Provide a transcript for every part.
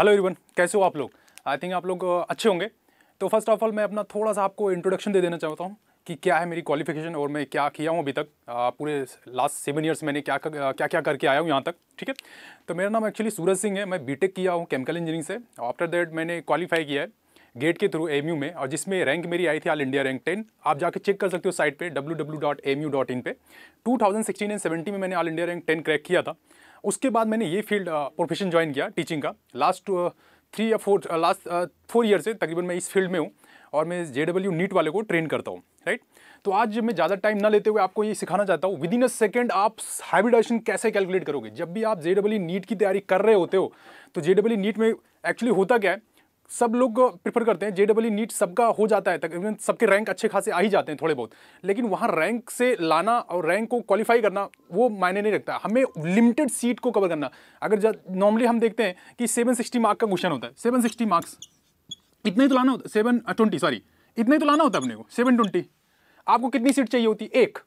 hello everyone कैसे हो आप लोग आई थिंक आप लोग uh, अच्छे होंगे तो फर्स्ट ऑफ ऑल मैं अपना थोड़ा सा आपको इंट्रोडक्शन दे देना चाहता हूँ कि क्या है मेरी क्वालिफिकेशन और मैं क्या किया हूँ अभी तक uh, पूरे लास्ट सेवन ईयर्स मैंने क्या uh, क्या क्या करके आया हूँ यहाँ तक ठीक है तो मेरा नाम एक्चुअली सूरज सिंह है मैं बीटेक किया हूँ केमिकल इंजीनियरिंग से आफ्टर दैट मैंने क्वालिफाई किया है गेट के थ्रू एम में और जिसमें रैंक मेरी आई थी ऑल इंडिया रैंक टेन आप जाके चेक कर सकते हो साइट पे W W dot M U dot in पे two thousand sixteen and seventy में मैंने all India rank ten crack किया था उसके बाद मैंने ये फील्ड प्रोफेशन ज्वाइन किया टीचिंग का लास्ट थ्री या फोर लास्ट फोर ईयर से तकरीबन मैं इस फील्ड में हूँ और मैं जे डब्ल्यू नीट वाले को ट्रेन करता हूँ राइट तो आज मैं ज़्यादा टाइम ना लेते हुए आपको ये सिखाना चाहता हूँ विद इन अ सेकेंड आप हाइब्रिडाइजेशन कैसे कैलकुलेट करोगे जब भी आप जे डब्ल्यू नीट की तैयारी कर रहे होते हो तो जे डब्ल्यू नीट में एक्चुअली होता क्या है सब लोग प्रेफर करते हैं जे डबल नीट सबका हो जाता है तकरीबन सबके रैंक अच्छे खासे आ ही जाते हैं थोड़े बहुत लेकिन वहाँ रैंक से लाना और रैंक को क्वालिफाई करना वो मायने नहीं रखता हमें लिमिटेड सीट को कवर करना अगर जब नॉर्मली हम देखते हैं कि सेवन सिक्सटी मार्क्स का क्वेश्चन होता है सेवन सिक्सटी मार्क्स इतना ही तो लाना होता है सेवन ट्वेंटी सॉरी इतना ही तो लाना होता है अपने को सेवन ट्वेंटी आपको कितनी सीट चाहिए होती एक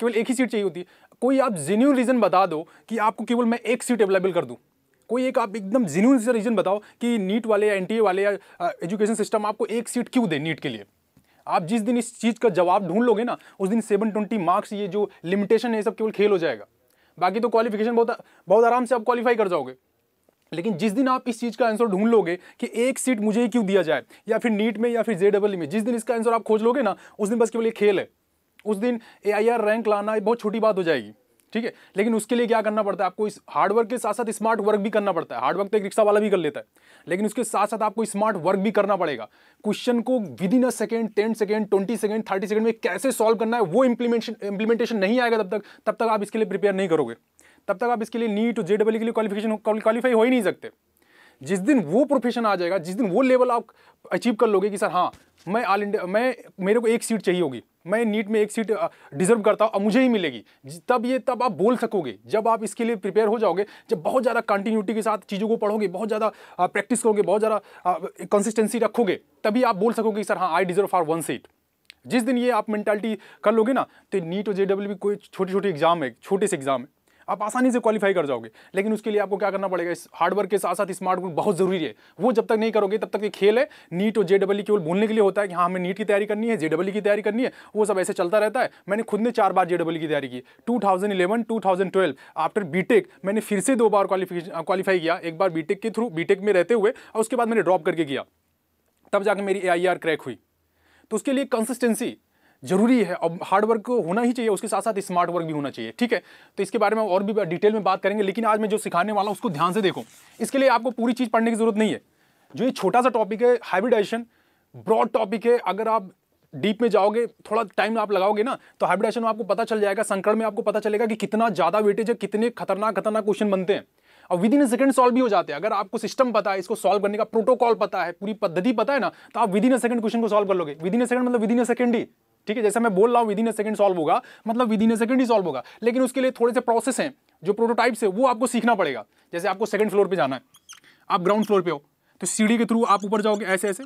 केवल एक ही सीट चाहिए होती कोई आप जेन्यून रीज़न बता दो कि आपको केवल मैं एक सीट अवेलेबल कर दूँ कोई एक आप एकदम जिन्यून से रीज़न बताओ कि नीट वाले या एन e वाले या एजुकेशन सिस्टम आपको एक सीट क्यों दे नीट के लिए आप जिस दिन इस चीज़ का जवाब ढूंढ लोगे ना उस दिन सेवन ट्वेंटी मार्क्स ये जो लिमिटेशन है सब केवल खेल हो जाएगा बाकी तो क्वालिफिकेशन बहुत बहुत आराम से आप क्वालिफाई कर जाओगे लेकिन जिस दिन आप इस चीज़ का आंसर ढूंढ लोगे कि एक सीट मुझे ही क्यों दिया जाए या फिर नीट में या फिर जे में जिस दिन इसका आंसर आप खोज लोगे ना उस दिन बस केवल ये खेल है उस दिन ए रैंक लाना बहुत छोटी बात हो जाएगी ठीक है लेकिन उसके लिए क्या करना पड़ता है आपको इस हार्डवर्क के साथ साथ स्मार्ट वर्क भी करना पड़ता है हार्डवर्क तो एक रिक्शा वाला भी कर लेता है लेकिन उसके साथ साथ आपको स्मार्ट वर्क भी करना पड़ेगा क्वेश्चन को within a second ten second twenty second thirty second में कैसे सॉल्व करना है वो इंप्लीमेंटेशन इंप्लीमेंटेशन नहीं आएगा तब तक तब तक आप इसके लिए प्रिपेयर नहीं करोगे तब तक आप इसके लिए नीट जे के लिए क्वालिफिकेशन क्वालिफाई हो ही नहीं सकते जिस दिन वो प्रोफेशन आ जाएगा जिस दिन वो लेवल आप अचीव कर लोगे कि सर हाँ मैं ऑल इंडिया मैं मेरे को एक सीट चाहिए होगी मैं नीट में एक सीट डिजर्व करता हूँ और मुझे ही मिलेगी तब ये तब आप बोल सकोगे जब आप इसके लिए प्रिपेयर हो जाओगे जब बहुत ज़्यादा कंटिन्यूटी के साथ चीज़ों को पढ़ोगे बहुत ज़्यादा प्रैक्टिस करोगे बहुत ज़्यादा कंसिस्टेंसी रखोगे तभी आप बोल सकोगे सर हाँ I deserve for one seat जिस दिन ये आप मेंटालिटी कर लोगे ना तो नीट और जे कोई छोटी छोटी एग्ज़ाम है छोटे से एग्ज़ाम है आप आसानी से क्वालिफाई कर जाओगे लेकिन उसके लिए आपको क्या करना पड़ेगा इस हार्डवर्क के साथ साथ स्मार्ट वर्क बहुत जरूरी है वो जब तक नहीं करोगे तब तक ये खेल है नीट और जे डब्ल्यू केवल बोलने के लिए होता है कि हाँ हमें नीट की तैयारी करनी है जे डब्ल्यू की तैयारी करनी है वो सब ऐसे चलता रहता है मैंने खुद ने चार बार जे डब्ल्यू की तैयारी की two thousand eleven two thousand twelve after BTech मैंने फिर से दो बार क्वालिफिकेशन क्वालिफाई किया एक बार बीटेक के थ्रू बीटेक में रहते हुए और उसके बाद मैंने ड्रॉप करके किया तब जाके मेरी ए क्रैक हुई तो उसके लिए कंसिस्टेंसी जरूरी है और हार्ड वर्क होना ही चाहिए उसके साथ साथ स्मार्ट वर्क भी होना चाहिए ठीक है तो इसके बारे में और भी डिटेल में बात करेंगे लेकिन आज मैं जो सिखाने वाला हूँ उसको ध्यान से देखो इसके लिए आपको पूरी चीज़ पढ़ने की जरूरत नहीं है जो ये छोटा सा टॉपिक है हाइब्रिडाइजेशन ब्रॉड टॉपिक है अगर आप डीप में जाओगे थोड़ा टाइम आप लगाओगे ना तो हाइब्रिडाइजेशन में आपको पता चल जाएगा संकट में आपको पता चलेगा कि कितना ज़्यादा वेटेज है कितने खतरनाक खतरनाक क्वेश्चन बनते हैं और विद इन सेकंड सॉल्व भी हो जाते हैं अगर आपको सिस्टम पता है इसको सॉल्व करने का प्रोटोकॉल पता है पूरी पद्धति पता है ना तो आप विद इन सेकंड क्वेश्चन को सॉल्व कर लोगे विद इन सेकंड मतलब विद इन सेकंड ही ठीक है जैसा मैं बोल रहा हूँ within a second solve होगा मतलब विद इन ए सेकंड ही सॉल्व होगा लेकिन उसके लिए थोड़े से प्रोसेस हैं जो प्रोटोटाइप्स है वो आपको सीखना पड़ेगा जैसे आपको सेकंड फ्लोर पर जाना है आप ग्राउंड फ्लोर पर हो तो सीढ़ी के थ्रू आप ऊपर जाओगे ऐसे ऐसे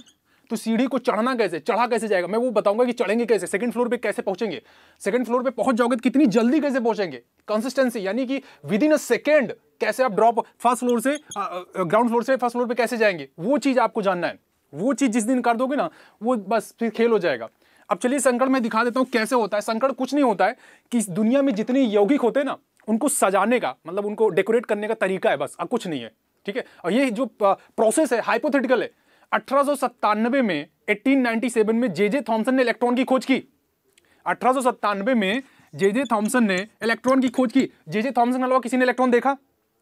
तो सीढ़ी को चढ़ना कैसे चढ़ा कैसे जाएगा मैं वो बताऊंगा कि चढ़ेंगे कैसे सेकंड फ्लोर पे कैसे पहुंचेंगे सेकंड फ्लोर पे पहुंच जाओगे तो कितनी जल्दी कैसे पहुंचेंगे कंसिस्टेंसी यानी कि विद इन अ सेकेंड कैसे आप ड्रॉप फर्स्ट फ्लोर से ग्राउंड फ्लोर से फर्स्ट फ्लोर पे कैसे जाएंगे वो चीज़ आपको जानना है वो चीज़ जिस दिन कर दोगे ना वो बस फिर खेल हो जाएगा अब चलिए संकट में दिखा देता हूँ कैसे होता है संकट कुछ नहीं होता है कि इस दुनिया में जितने यौगिक होते हैं ना उनको सजाने का मतलब उनको डेकोरेट करने का तरीका है बस अब कुछ नहीं है ठीक है और ये जो प्रोसेस है हाइपोथेटिकल है अठारह में 1897 में जे जे थॉम्सन ने इलेक्ट्रॉन की खोज की अठारह में जे जे थॉम्सन ने इलेक्ट्रॉन की खोज की जे जे थॉम्सन के अलावा किसी ने इलेक्ट्रॉन देखा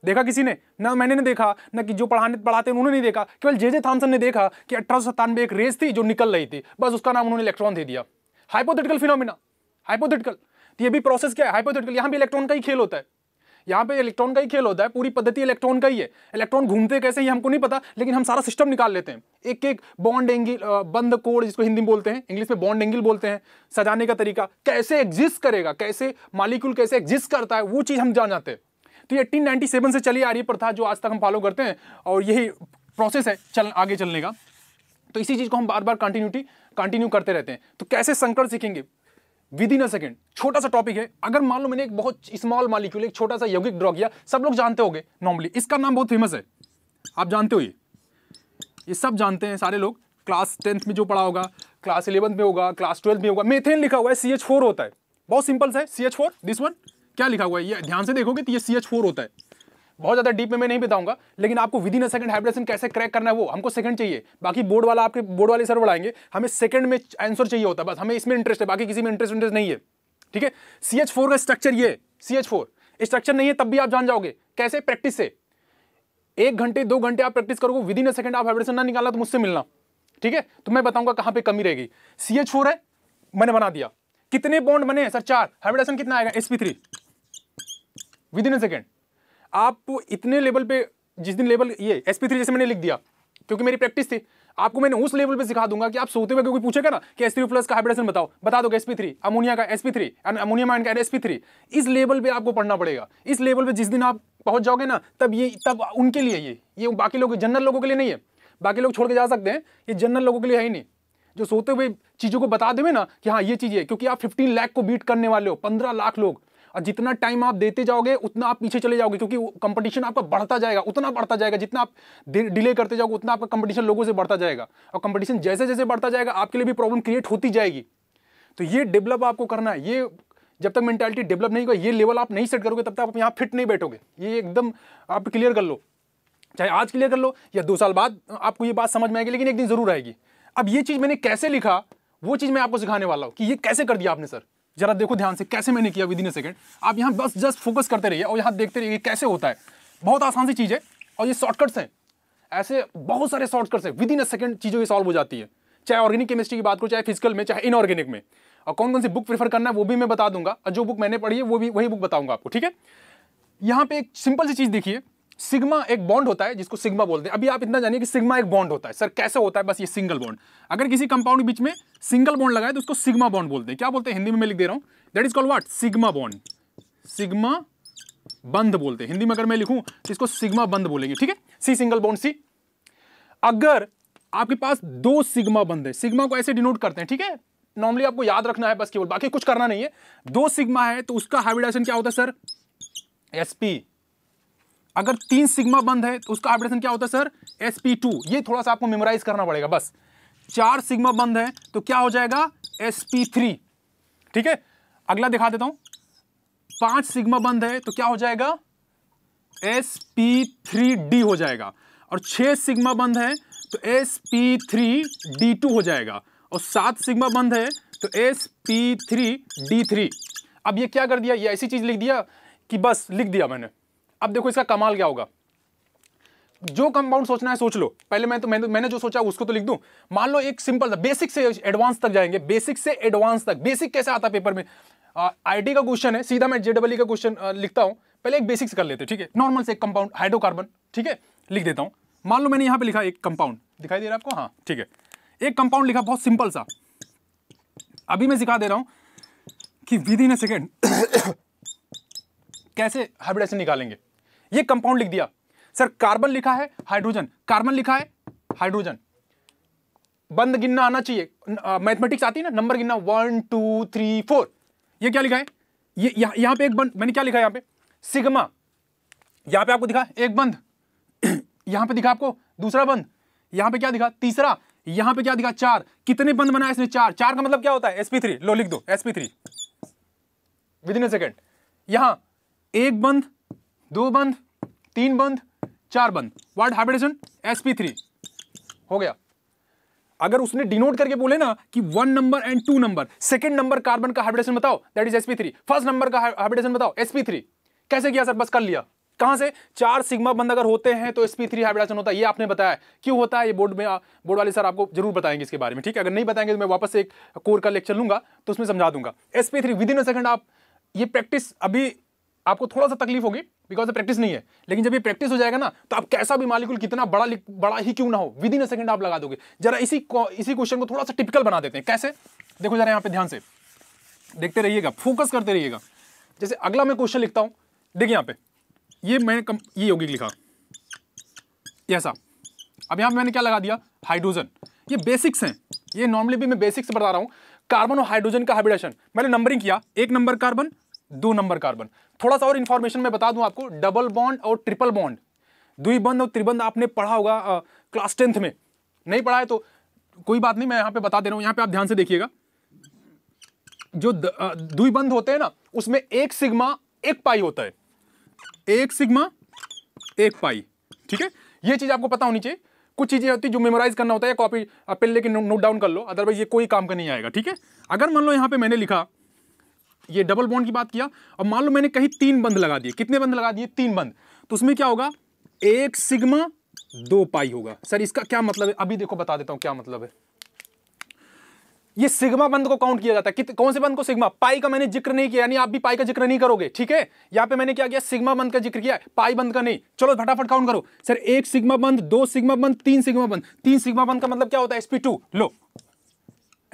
देखा किसी ने ना मैंने नहीं देखा ना कि जो पढ़ाने पढ़ाते हैं उन्होंने नहीं देखा केवल जे जे थॉमसन ने देखा कि अठारह एक रेस थी जो निकल रही थी बस उसका नाम उन्होंने इलेक्ट्रॉन दे दिया हाइपोथेटिकल फिनोमिना हाइपोथेटिकल तो ये भी प्रोसेस क्या है हाइपोथेटिकल यहाँ भी इलेक्ट्रॉन का ही खेल होता है यहाँ पे इलेक्ट्रॉन का ही खेल होता है पूरी पद्धति इलेक्ट्रॉन का ही है इलेक्ट्रॉन घूमते कैसे ये हमको नहीं पता लेकिन हम सारा सिस्टम निकाल लेते हैं एक एक बॉन्ड एंगल बंद कोड जिसको हिंदी में बोलते हैं इंग्लिश में बॉन्ड एंगल बोलते हैं सजाने का तरीका कैसे एग्जिस्ट करेगा कैसे मालिक्यूल कैसे एग्जिस्ट करता है वो चीज़ हम जान जाते हैं तो ये 1897 से चली आ रही प्रथा जो आज तक हम फॉलो करते हैं और यही प्रोसेस है चल आगे चलने का तो इसी चीज़ को हम बार बार कंटिन्यूटी कंटिन्यू करते रहते हैं तो कैसे संकट सीखेंगे विद इन अ सेकेंड छोटा सा टॉपिक है अगर मान लो मैंने एक बहुत स्मॉल मालिक्यूल एक छोटा सा यौगिक ड्रॉ किया सब लोग जानते होंगे नॉर्मली इसका नाम बहुत फेमस है आप जानते हो ये ये सब जानते हैं सारे लोग क्लास टेंथ में जो पढ़ा होगा क्लास इलेवंथ में होगा क्लास ट्वेल्थ में होगा मेथेन लिखा हुआ है सी एच फोर होता है बहुत सिंपल सा है C H four this one क्या लिखा हुआ है ये ध्यान से देखोगे तो ये सी एच फोर होता है बहुत ज़्यादा डीप में मैं नहीं बताऊंगा लेकिन आपको विद इन अ सेकंड हाइब्रेशन कैसे क्रैक करना है वो हमको सेकंड चाहिए बाकी बोर्ड वाला आपके बोर्ड वाले सर बढ़ाएंगे हमें सेकंड में आंसर चाहिए होता है बस हमें इसमें इंटरेस्ट है बाकी किसी में इंटरेस्ट इंटरेस्ट नहीं है ठीक है सी का स्ट्रक्चर ये सी एच फोर स्ट्रक्चर नहीं है तब भी आप जान जाओगे कैसे प्रैक्टिस से एक घंटे दो घंटे आप प्रैक्टिस करोगे विद इन अ सेकंड आप हाइब्रेशन ना निकाला तो मुझसे मिलना ठीक है तो मैं बताऊंगा कहाँ पे कमी रहेगी सी फोर है मैंने बना दिया कितने बॉन्ड बने सर चार हाइब्रेशन कितना आएगा sp three within a second आप इतने लेवल पे जिस दिन लेवल ये एस पी थ्री जैसे मैंने लिख दिया क्योंकि मेरी प्रैक्टिस थी आपको मैंने उस लेवल पे सिखा दूंगा कि आप सोते हुए कोई पूछेगा ना कि एस थ्री प्लस का हाइड्रेशन बताओ बता दो एस पी थ्री अमोनिया का S P three and ammonia ion का एस पी थ्री इस लेवल पे आपको पढ़ना पड़ेगा इस लेवल पे जिस दिन आप पहुंच जाओगे ना तब ये तब उनके लिए ये ये बाकी लोग जनरल लोगों के लिए नहीं है बाकी लोग छोड़ के जा सकते हैं ये जनरल लोगों के लिए है ही नहीं जो सोते हुए चीज़ों को बता देवे ना कि हाँ ये चीज़ है क्योंकि आप फिफ्टीन लाख को बीट करने वाले हो पंद्रह लाख लोग और जितना टाइम आप देते जाओगे उतना आप पीछे चले जाओगे क्योंकि कंपटीशन आपका बढ़ता जाएगा उतना बढ़ता जाएगा जितना आप डिले करते जाओगे उतना आपका कंपटीशन लोगों से बढ़ता जाएगा और कंपटीशन जैसे जैसे बढ़ता जाएगा आपके लिए भी प्रॉब्लम क्रिएट होती जाएगी तो ये डेवलप आपको करना है ये जब तक मेंटालिटी डेवलप नहीं होगा ये लेवल आप नहीं सेट करोगे तब तक आप यहाँ फिट नहीं बैठोगे ये एकदम आप क्लियर कर लो चाहे आज क्लियर कर लो या दो साल बाद आपको ये बात समझ में आएगी लेकिन एक दिन ज़रूर आएगी अब ये चीज़ मैंने कैसे लिखा वो चीज़ मैं आपको सिखाने वाला हूँ कि ये कैसे कर दिया आपने सर जरा देखो ध्यान से कैसे मैंने किया विद इन ए सेकेंड आप यहाँ बस जस्ट फोकस करते रहिए और यहाँ देखते रहिए कैसे होता है बहुत आसान सी चीज़ है और ये शॉर्टकट्स हैं ऐसे बहुत सारे शॉर्टकट्स हैं विद इन ए सेकेंड चीज़ों की सॉल्व हो जाती है चाहे ऑर्गेनिक केमिस्ट्री की बात करो चाहे फिजिकल में चाहे इनऑर्गेनिक में और कौन कौन सी बुक प्रीफर करना है वो भी मैं बता दूंगा और जो बुक मैंने पढ़ी है वो भी वही बुक बताऊंगा आपको ठीक है यहाँ पे एक सिंपल सी चीज़ देखिए सिग्मा एक बॉन्ड होता है जिसको सिग्मा बोलते हैं अभी आप इतना जानिए कि सिग्मा एक बॉन्ड होता है सर कैसे होता है बस ये सिंगल बॉन्ड अगर किसी कंपाउंड के बीच में सिंगल बॉन्ड लगाए तो उसको सिग्मा बॉन्ड बोलते हैं क्या बोलते हैं हिंदी में मैं लिख दे रहा हूं that is called what sigma bond sigma bond बोलते हैं हिंदी में अगर मैं लिखूं तो इसको सिग्मा बंद बोलेंगे ठीक है सी सिंगल बॉन्ड सी अगर आपके पास दो सिग्मा बंद है सिग्मा को ऐसे डिनोट करते हैं ठीक है नॉर्मली आपको याद रखना है बस केवल बाकी कुछ करना नहीं है दो सिग्मा है तो उसका हाइब्रिडाइजेशन क्या होता है सर एसपी अगर तीन सिग्मा बंद है तो उसका हाइब्रिडेशन क्या होता है सर एस ये थोड़ा सा आपको मेमोराइज करना पड़ेगा बस चार सिग्मा बंद है तो क्या हो जाएगा एस ठीक है अगला दिखा देता हूं पांच सिग्मा बंद है तो क्या हो जाएगा एस हो जाएगा और छह सिग्मा बंद है तो S P three D two हो जाएगा और सात सिग्मा बंद है तो S P three D three अब ये क्या कर दिया ये ऐसी चीज़ लिख दिया कि बस लिख दिया मैंने अब देखो इसका कमाल क्या होगा जो कंपाउंड सोचना है सोच लो पहले मैं तो मैंने तो, मैंने जो सोचा उसको तो लिख दूं मान लो एक सिंपल था बेसिक से एडवांस तक जाएंगे बेसिक से एडवांस तक बेसिक कैसे आता पेपर में आईटी का क्वेश्चन है सीधा मैं जेडबल का क्वेश्चन लिखता हूं पहले एक बेसिक्स कर लेते हैं ठीक है नॉर्मल से कंपाउंड हाइड्रोकार्बन ठीक है लिख देता हूं मान लो मैंने यहां पर लिखा एक कंपाउंड दिखाई दे रहा है आपको हाँ ठीक है एक कंपाउंड लिखा बहुत सिंपल सा अभी मैं सिखा दे रहा हूं कि विद इन ए सेकेंड कैसे हाइब्रिडेशन निकालेंगे ये कंपाउंड लिख दिया सर कार्बन लिखा है हाइड्रोजन कार्बन लिखा है हाइड्रोजन बंद गिनना आना चाहिए मैथमेटिक्स आती है ना नंबर गिनना वन टू थ्री फोर ये क्या लिखा है ये यह, यहां पे एक बंद मैंने क्या लिखा है यहां पे सिग्मा यहां पे आपको दिखा एक बंद यहां पे दिखा आपको दूसरा बंद यहां पे क्या दिखा तीसरा यहां पे क्या दिखा चार कितने बंद बनाया इसने चार चार का मतलब क्या होता है एसपी थ्री लो लिख दो sp three within a second यहां एक बंद दो बंद तीन बंद चार बंद वाट हाइब्रिडेशन sp3 हो गया अगर उसने डिनोट करके बोले ना कि one number and two number second number carbon का हाइब्रिडेशन बताओ that is sp3 first number का हाइब्रिडेशन बताओ sp3 कैसे किया सर बस कर लिया कहां से चार सिग्मा बंद अगर होते हैं तो sp3 हाइब्रिडेशन होता है ये आपने बताया क्यों होता है ये बोर्ड में बोर्ड वाले सर आपको जरूर बताएंगे इसके बारे में ठीक है अगर नहीं बताएंगे तो मैं वापस एक कोर का लेक्चर लूंगा तो उसमें समझा दूंगा sp3 with within a second आप ये प्रैक्टिस अभी आपको थोड़ा सा तकलीफ होगी बिकॉज ऑफ प्रैक्टिस नहीं है लेकिन जब ये प्रैक्टिस हो जाएगा ना तो आप कैसा भी मालिकुल कितना बड़ा बड़ा ही क्यों ना हो विद इन अ सेकंड आप लगा दोगे जरा इसी इसी क्वेश्चन को थोड़ा सा टिपिकल बना देते हैं कैसे देखो जरा यहाँ पे ध्यान से देखते रहिएगा फोकस करते रहिएगा जैसे अगला मैं क्वेश्चन लिखता हूँ देखिए यहाँ पे ये मैंने कम ये योगिक लिखा ऐसा अब यहाँ पर मैंने क्या लगा दिया हाइड्रोजन ये बेसिक्स हैं ये नॉर्मली भी मैं बेसिक्स बता रहा हूँ कार्बन और हाइड्रोजन का हाइब्रिडेशन मैंने नंबरिंग किया एक नंबर कार्बन दो नंबर कार्बन थोड़ा सा और इन्फॉर्मेशन मैं बता दूं आपको डबल बॉन्ड और ट्रिपल बॉन्ड द्विबंध और त्रिबंध आपने पढ़ा होगा आ, क्लास टेंथ में नहीं पढ़ा है तो कोई बात नहीं मैं यहाँ पे बता दे रहा हूँ यहाँ पे आप ध्यान से देखिएगा जो द्विबंध होते हैं ना उसमें एक सिग्मा एक पाई होता है एक सिग्मा एक पाई ठीक है ये चीज़ आपको पता होनी चाहिए कुछ चीज़ें होती है जो मेमोराइज करना होता है कॉपी पेन लेके नोट डाउन कर लो अदरवाइज ये कोई काम का नहीं आएगा ठीक है अगर मान लो यहाँ पे मैंने लिखा ये डबल बॉन्ड की बात किया अब मान लो मैंने कहीं तीन बंद लगा दिए कितने बंद लगा दिए तीन बंद तो उसमें क्या होगा एक सिग्मा दो पाई होगा सर इसका क्या मतलब है अभी देखो बता देता हूं क्या मतलब है ये सिग्मा बंद को काउंट किया जाता है कि, कौन से बंद को सिग्मा पाई का मैंने जिक्र नहीं किया यानी आप भी पाई का जिक्र नहीं करोगे ठीक है यहां पे मैंने क्या किया सिग्मा बंद का जिक्र किया पाई बंद का नहीं चलो फटाफट काउंट करो सर एक सिग्मा बंद दो सिग्मा बंद तीन सिग्मा बंद तीन सिग्मा बंद का मतलब क्या होता है एसपी लो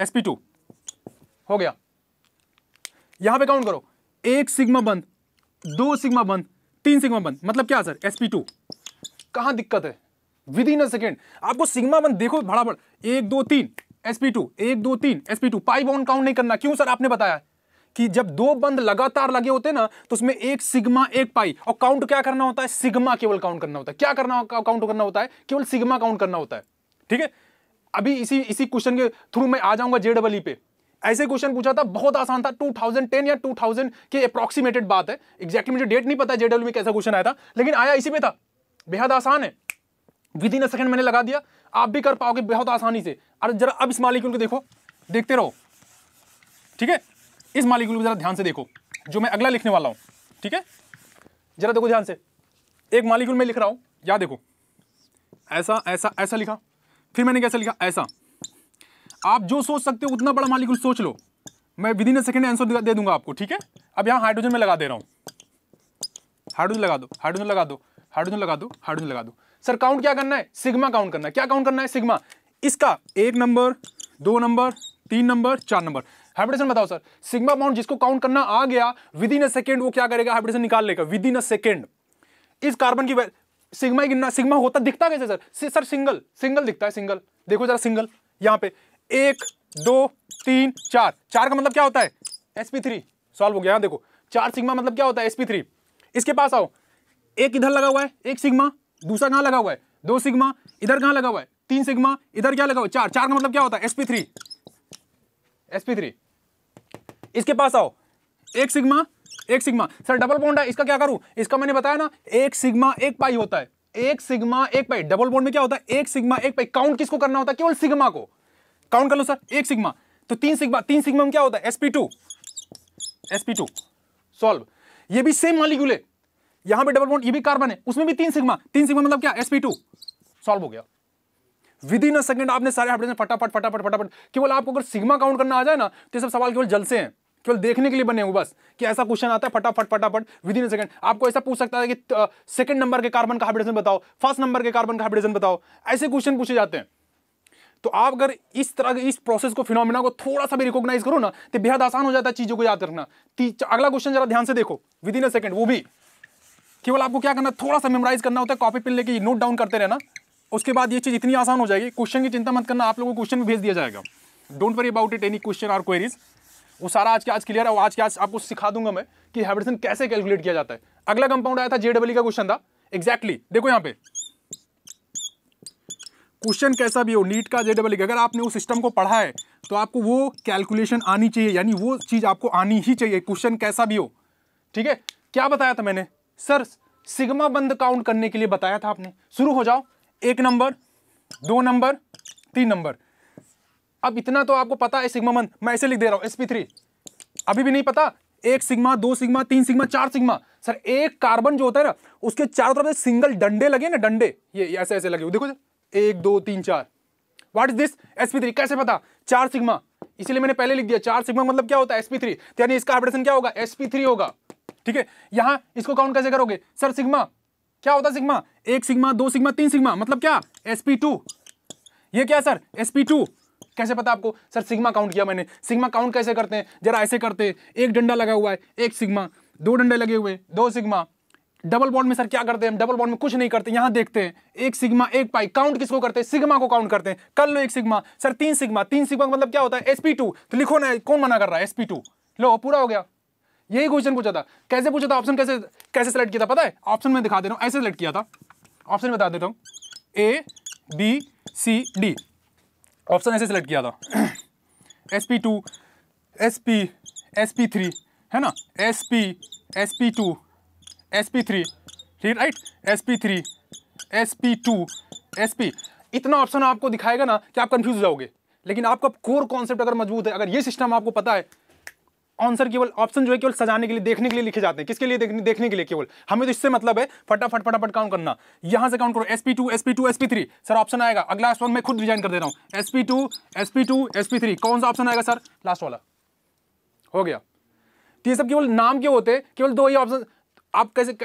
एसपी हो गया यहां पे काउंट करो एक सिग्मा बंद दो सिग्मा बंद तीन सिग्मा बंद मतलब क्या सर sp2 पी टू दिक्कत है विद इन अ सेकेंड आपको सिग्मा बंद देखो भड़ा भड़ एक दो तीन sp2 पी टू एक दो तीन S P two pi bond count नहीं करना क्यों सर आपने बताया कि जब दो बंद लगातार लगे होते ना तो उसमें एक सिग्मा एक पाई और काउंट क्या करना होता है सिग्मा केवल काउंट करना होता है क्या करना काउंट करना होता है केवल सिग्मा काउंट करना होता है ठीक है अभी इसी इसी क्वेश्चन के थ्रू मैं आ जाऊंगा जेडबल पे ऐसे क्वेश्चन पूछा था बहुत आसान था 2010 या 2000 की अप्रोक्सीमेटेड बात है एग्जैक्टली मुझे डेट नहीं पता जेडब्ल्यू में कैसा क्वेश्चन आया था लेकिन आया इसी में था बेहद आसान है विद इन अ सेकंड मैंने लगा दिया आप भी कर पाओगे बहुत आसानी से अरे जरा अब इस मालिक्यूल को देखो देखते रहो ठीक है इस मालिक्यूल को जरा ध्यान से देखो जो मैं अगला लिखने वाला हूँ ठीक है जरा देखो ध्यान से एक मालिक्यूल में लिख रहा हूँ या देखो ऐसा ऐसा ऐसा लिखा फिर मैंने कैसा लिखा ऐसा आप जो सोच सकते हो उतना बड़ा मालिक्यूल सोच लो मैं within a second answer दे दूंगा आपको ठीक है अब यहाँ हाइड्रोजन में लगा दे रहा हूँ हाइड्रोजन लगा दो हाइड्रोजन लगा दो हाइड्रोजन लगा दो हाइड्रोजन लगा दो सर काउंट क्या करना है सिग्मा काउंट करना है क्या काउंट करना है सिग्मा इसका एक नंबर दो नंबर तीन नंबर चार नंबर हाइब्रिडेशन बताओ सर सिग्मा बाउंड जिसको काउंट करना आ गया विद इन अ सेकेंड वो क्या करेगा हाइब्रिडेशन निकाल लेगा विद इन अ सेकेंड इस कार्बन की सिग्मा गिनना सिग्मा होता दिखता कैसे सर सर सिंगल सिंगल दिखता है सिंगल देखो जरा सिंगल यहाँ पे एक दो तीन चार चार का मतलब क्या होता है sp3 थ्री सॉल्व हो गया हाँ, देखो चार सिग्मा मतलब क्या होता है sp3 थ्री इसके पास आओ एक इधर लगा हुआ है एक सिग्मा दूसरा कहां लगा हुआ है दो सिग्मा इधर कहां लगा हुआ है तीन सिग्मा इधर क्या लगा हुआ है चार चार का मतलब क्या होता है sp3 sp3 थ्री थ्री इसके पास आओ एक सिग्मा एक सिग्मा सर डबल बॉन्ड है इसका क्या करूं इसका मैंने बताया ना एक सिग्मा एक पाई होता है एक सिग्मा एक पाई डबल बॉन्ड में क्या होता है एक सिग्मा एक पाई काउंट किसको करना होता है केवल सिग्मा को काउंट कर लो सर एक सिग्मा तो तीन सिग्मा तीन सिग्मा में क्या होता है sp two sp two solve ये भी सेम मालिक्यूल है यहां पे डबल बॉन्ड ये भी कार्बन है उसमें भी तीन सिग्मा तीन सिग्मा मतलब क्या एसपी टू सॉल्व हो गया विद इन अ सेकंड आपने सारे हाइड्रोजन फटाफट फटाफट फटाफट केवल आपको अगर सिग्मा काउंट करना आ जाए ना तो सब सवाल केवल जल से हैं केवल देखने के लिए बने हुए बस कि ऐसा क्वेश्चन आता है फटाफट फटाफट विद इन सेकंड आपको ऐसा पूछ सकता है कि सेकंड नंबर के कार्बन का हाइड्रोजन बताओ फर्स्ट नंबर के कार्बन का हाइड्रोजन बताओ ऐसे क्वेश्चन पूछे जाते हैं तो आप अगर इस तरह इस प्रोसेस को फिनोमिना को थोड़ा सा भी रिकॉग्नाइज करो ना तो बेहद आसान हो जाता है चीज़ों को याद रखना अगला क्वेश्चन जरा ध्यान से देखो विद इन अ सेकंड वो भी केवल आपको क्या करना थोड़ा सा मेमोराइज करना होता है कॉपी पिन लेके नोट डाउन करते रहना उसके बाद ये चीज़ इतनी आसान हो जाएगी क्वेश्चन की चिंता मत करना आप लोगों को क्वेश्चन भी भेज दिया जाएगा don't worry about it any question और क्वेरीज वो सारा आज के आज क्लियर है आज के आज आपको सिखा दूंगा मैं कि हैबिटेशन कैसे कैलकुलेट किया जाता है अगला कंपाउंड आया था जेडब्ल्यू का क्वेश्चन था एक्जैक्टली देखो यहाँ पे क्वेश्चन कैसा भी हो नीट का जे डबल अगर आपने वो सिस्टम को पढ़ा है तो आपको वो कैलकुलेशन आनी चाहिए यानी वो चीज़ आपको आनी ही चाहिए क्वेश्चन कैसा भी हो ठीक है क्या बताया था मैंने सर सिग्मा बंद काउंट करने के लिए बताया था आपने शुरू हो जाओ एक नंबर दो नंबर तीन नंबर अब इतना तो आपको पता है सिग्मा बंद मैं ऐसे लिख दे रहा हूँ एस थ्री अभी भी नहीं पता एक सिग्मा दो सिग्मा तीन सिग्मा चार सिग्मा सर एक कार्बन जो होता है ना उसके चारों तरफ से सिंगल डंडे लगे ना डंडे ये ऐसे ऐसे लगे देखो एक दो तीन चार what is this sp three कैसे पता चार सिग्मा इसलिए मैंने पहले लिख दिया चार सिग्मा मतलब क्या होता है एसपी थ्री तो यानी इसका हाइब्रिडेशन क्या होगा एसपी थ्री होगा ठीक है यहां इसको काउंट कैसे करोगे सर सिग्मा क्या होता है सिग्मा एक सिग्मा दो सिग्मा तीन सिग्मा मतलब क्या एसपी टू ये क्या सर एसपी टू कैसे पता आपको सर सिग्मा काउंट किया मैंने सिग्मा काउंट कैसे करते हैं जरा ऐसे करते हैं एक डंडा लगा हुआ है एक सिग्मा दो डंडे लगे हुए दो सिग्मा डबल बॉन्ड में सर क्या करते हैं हम डबल बॉन्ड में कुछ नहीं करते यहां देखते हैं एक सिग्मा एक पाई काउंट किसको करते हैं सिग्मा को काउंट करते हैं कर लो एक सिग्मा सर तीन सिग्मा तीन सिग्मा मतलब क्या होता है एसपी टू तो लिखो ना कौन मना कर रहा है एसपी टू लो पूरा हो गया यही क्वेश्चन पूछा था कैसे पूछा था ऑप्शन कैसे कैसे सेलेक्ट किया था पता है ऑप्शन में दिखा दे रहा हूँ ऐसे सेलेक्ट किया था ऑप्शन बता देता हूँ A B C D option ऐसे सेलेक्ट किया था S P two S P S P three है ना S P S P two S P three ठीक right S P three S P two S P इतना option आपको दिखाएगा ना कि आप कंफ्यूज हो जाओगे लेकिन आपका कोर कॉन्सेप्ट अगर मजबूत है अगर ये सिस्टम आपको पता है आंसर केवल ऑप्शन जो है केवल सजाने के लिए देखने के लिए लिखे जाते हैं किसके लिए देखने देखने के लिए केवल हमें तो इससे मतलब है फटाफट फटाफट काउंट करना यहां से काउंट करो S P two S P two S P three sir option आएगा अगला लास्ट मैं खुद डिजाइन कर दे रहा हूं S P two S P two S P three कौन सा ऑप्शन आएगा सर लास्ट वाला हो गया तो ये सब केवल नाम के होते केवल दो ही ऑप्शन आप कैसे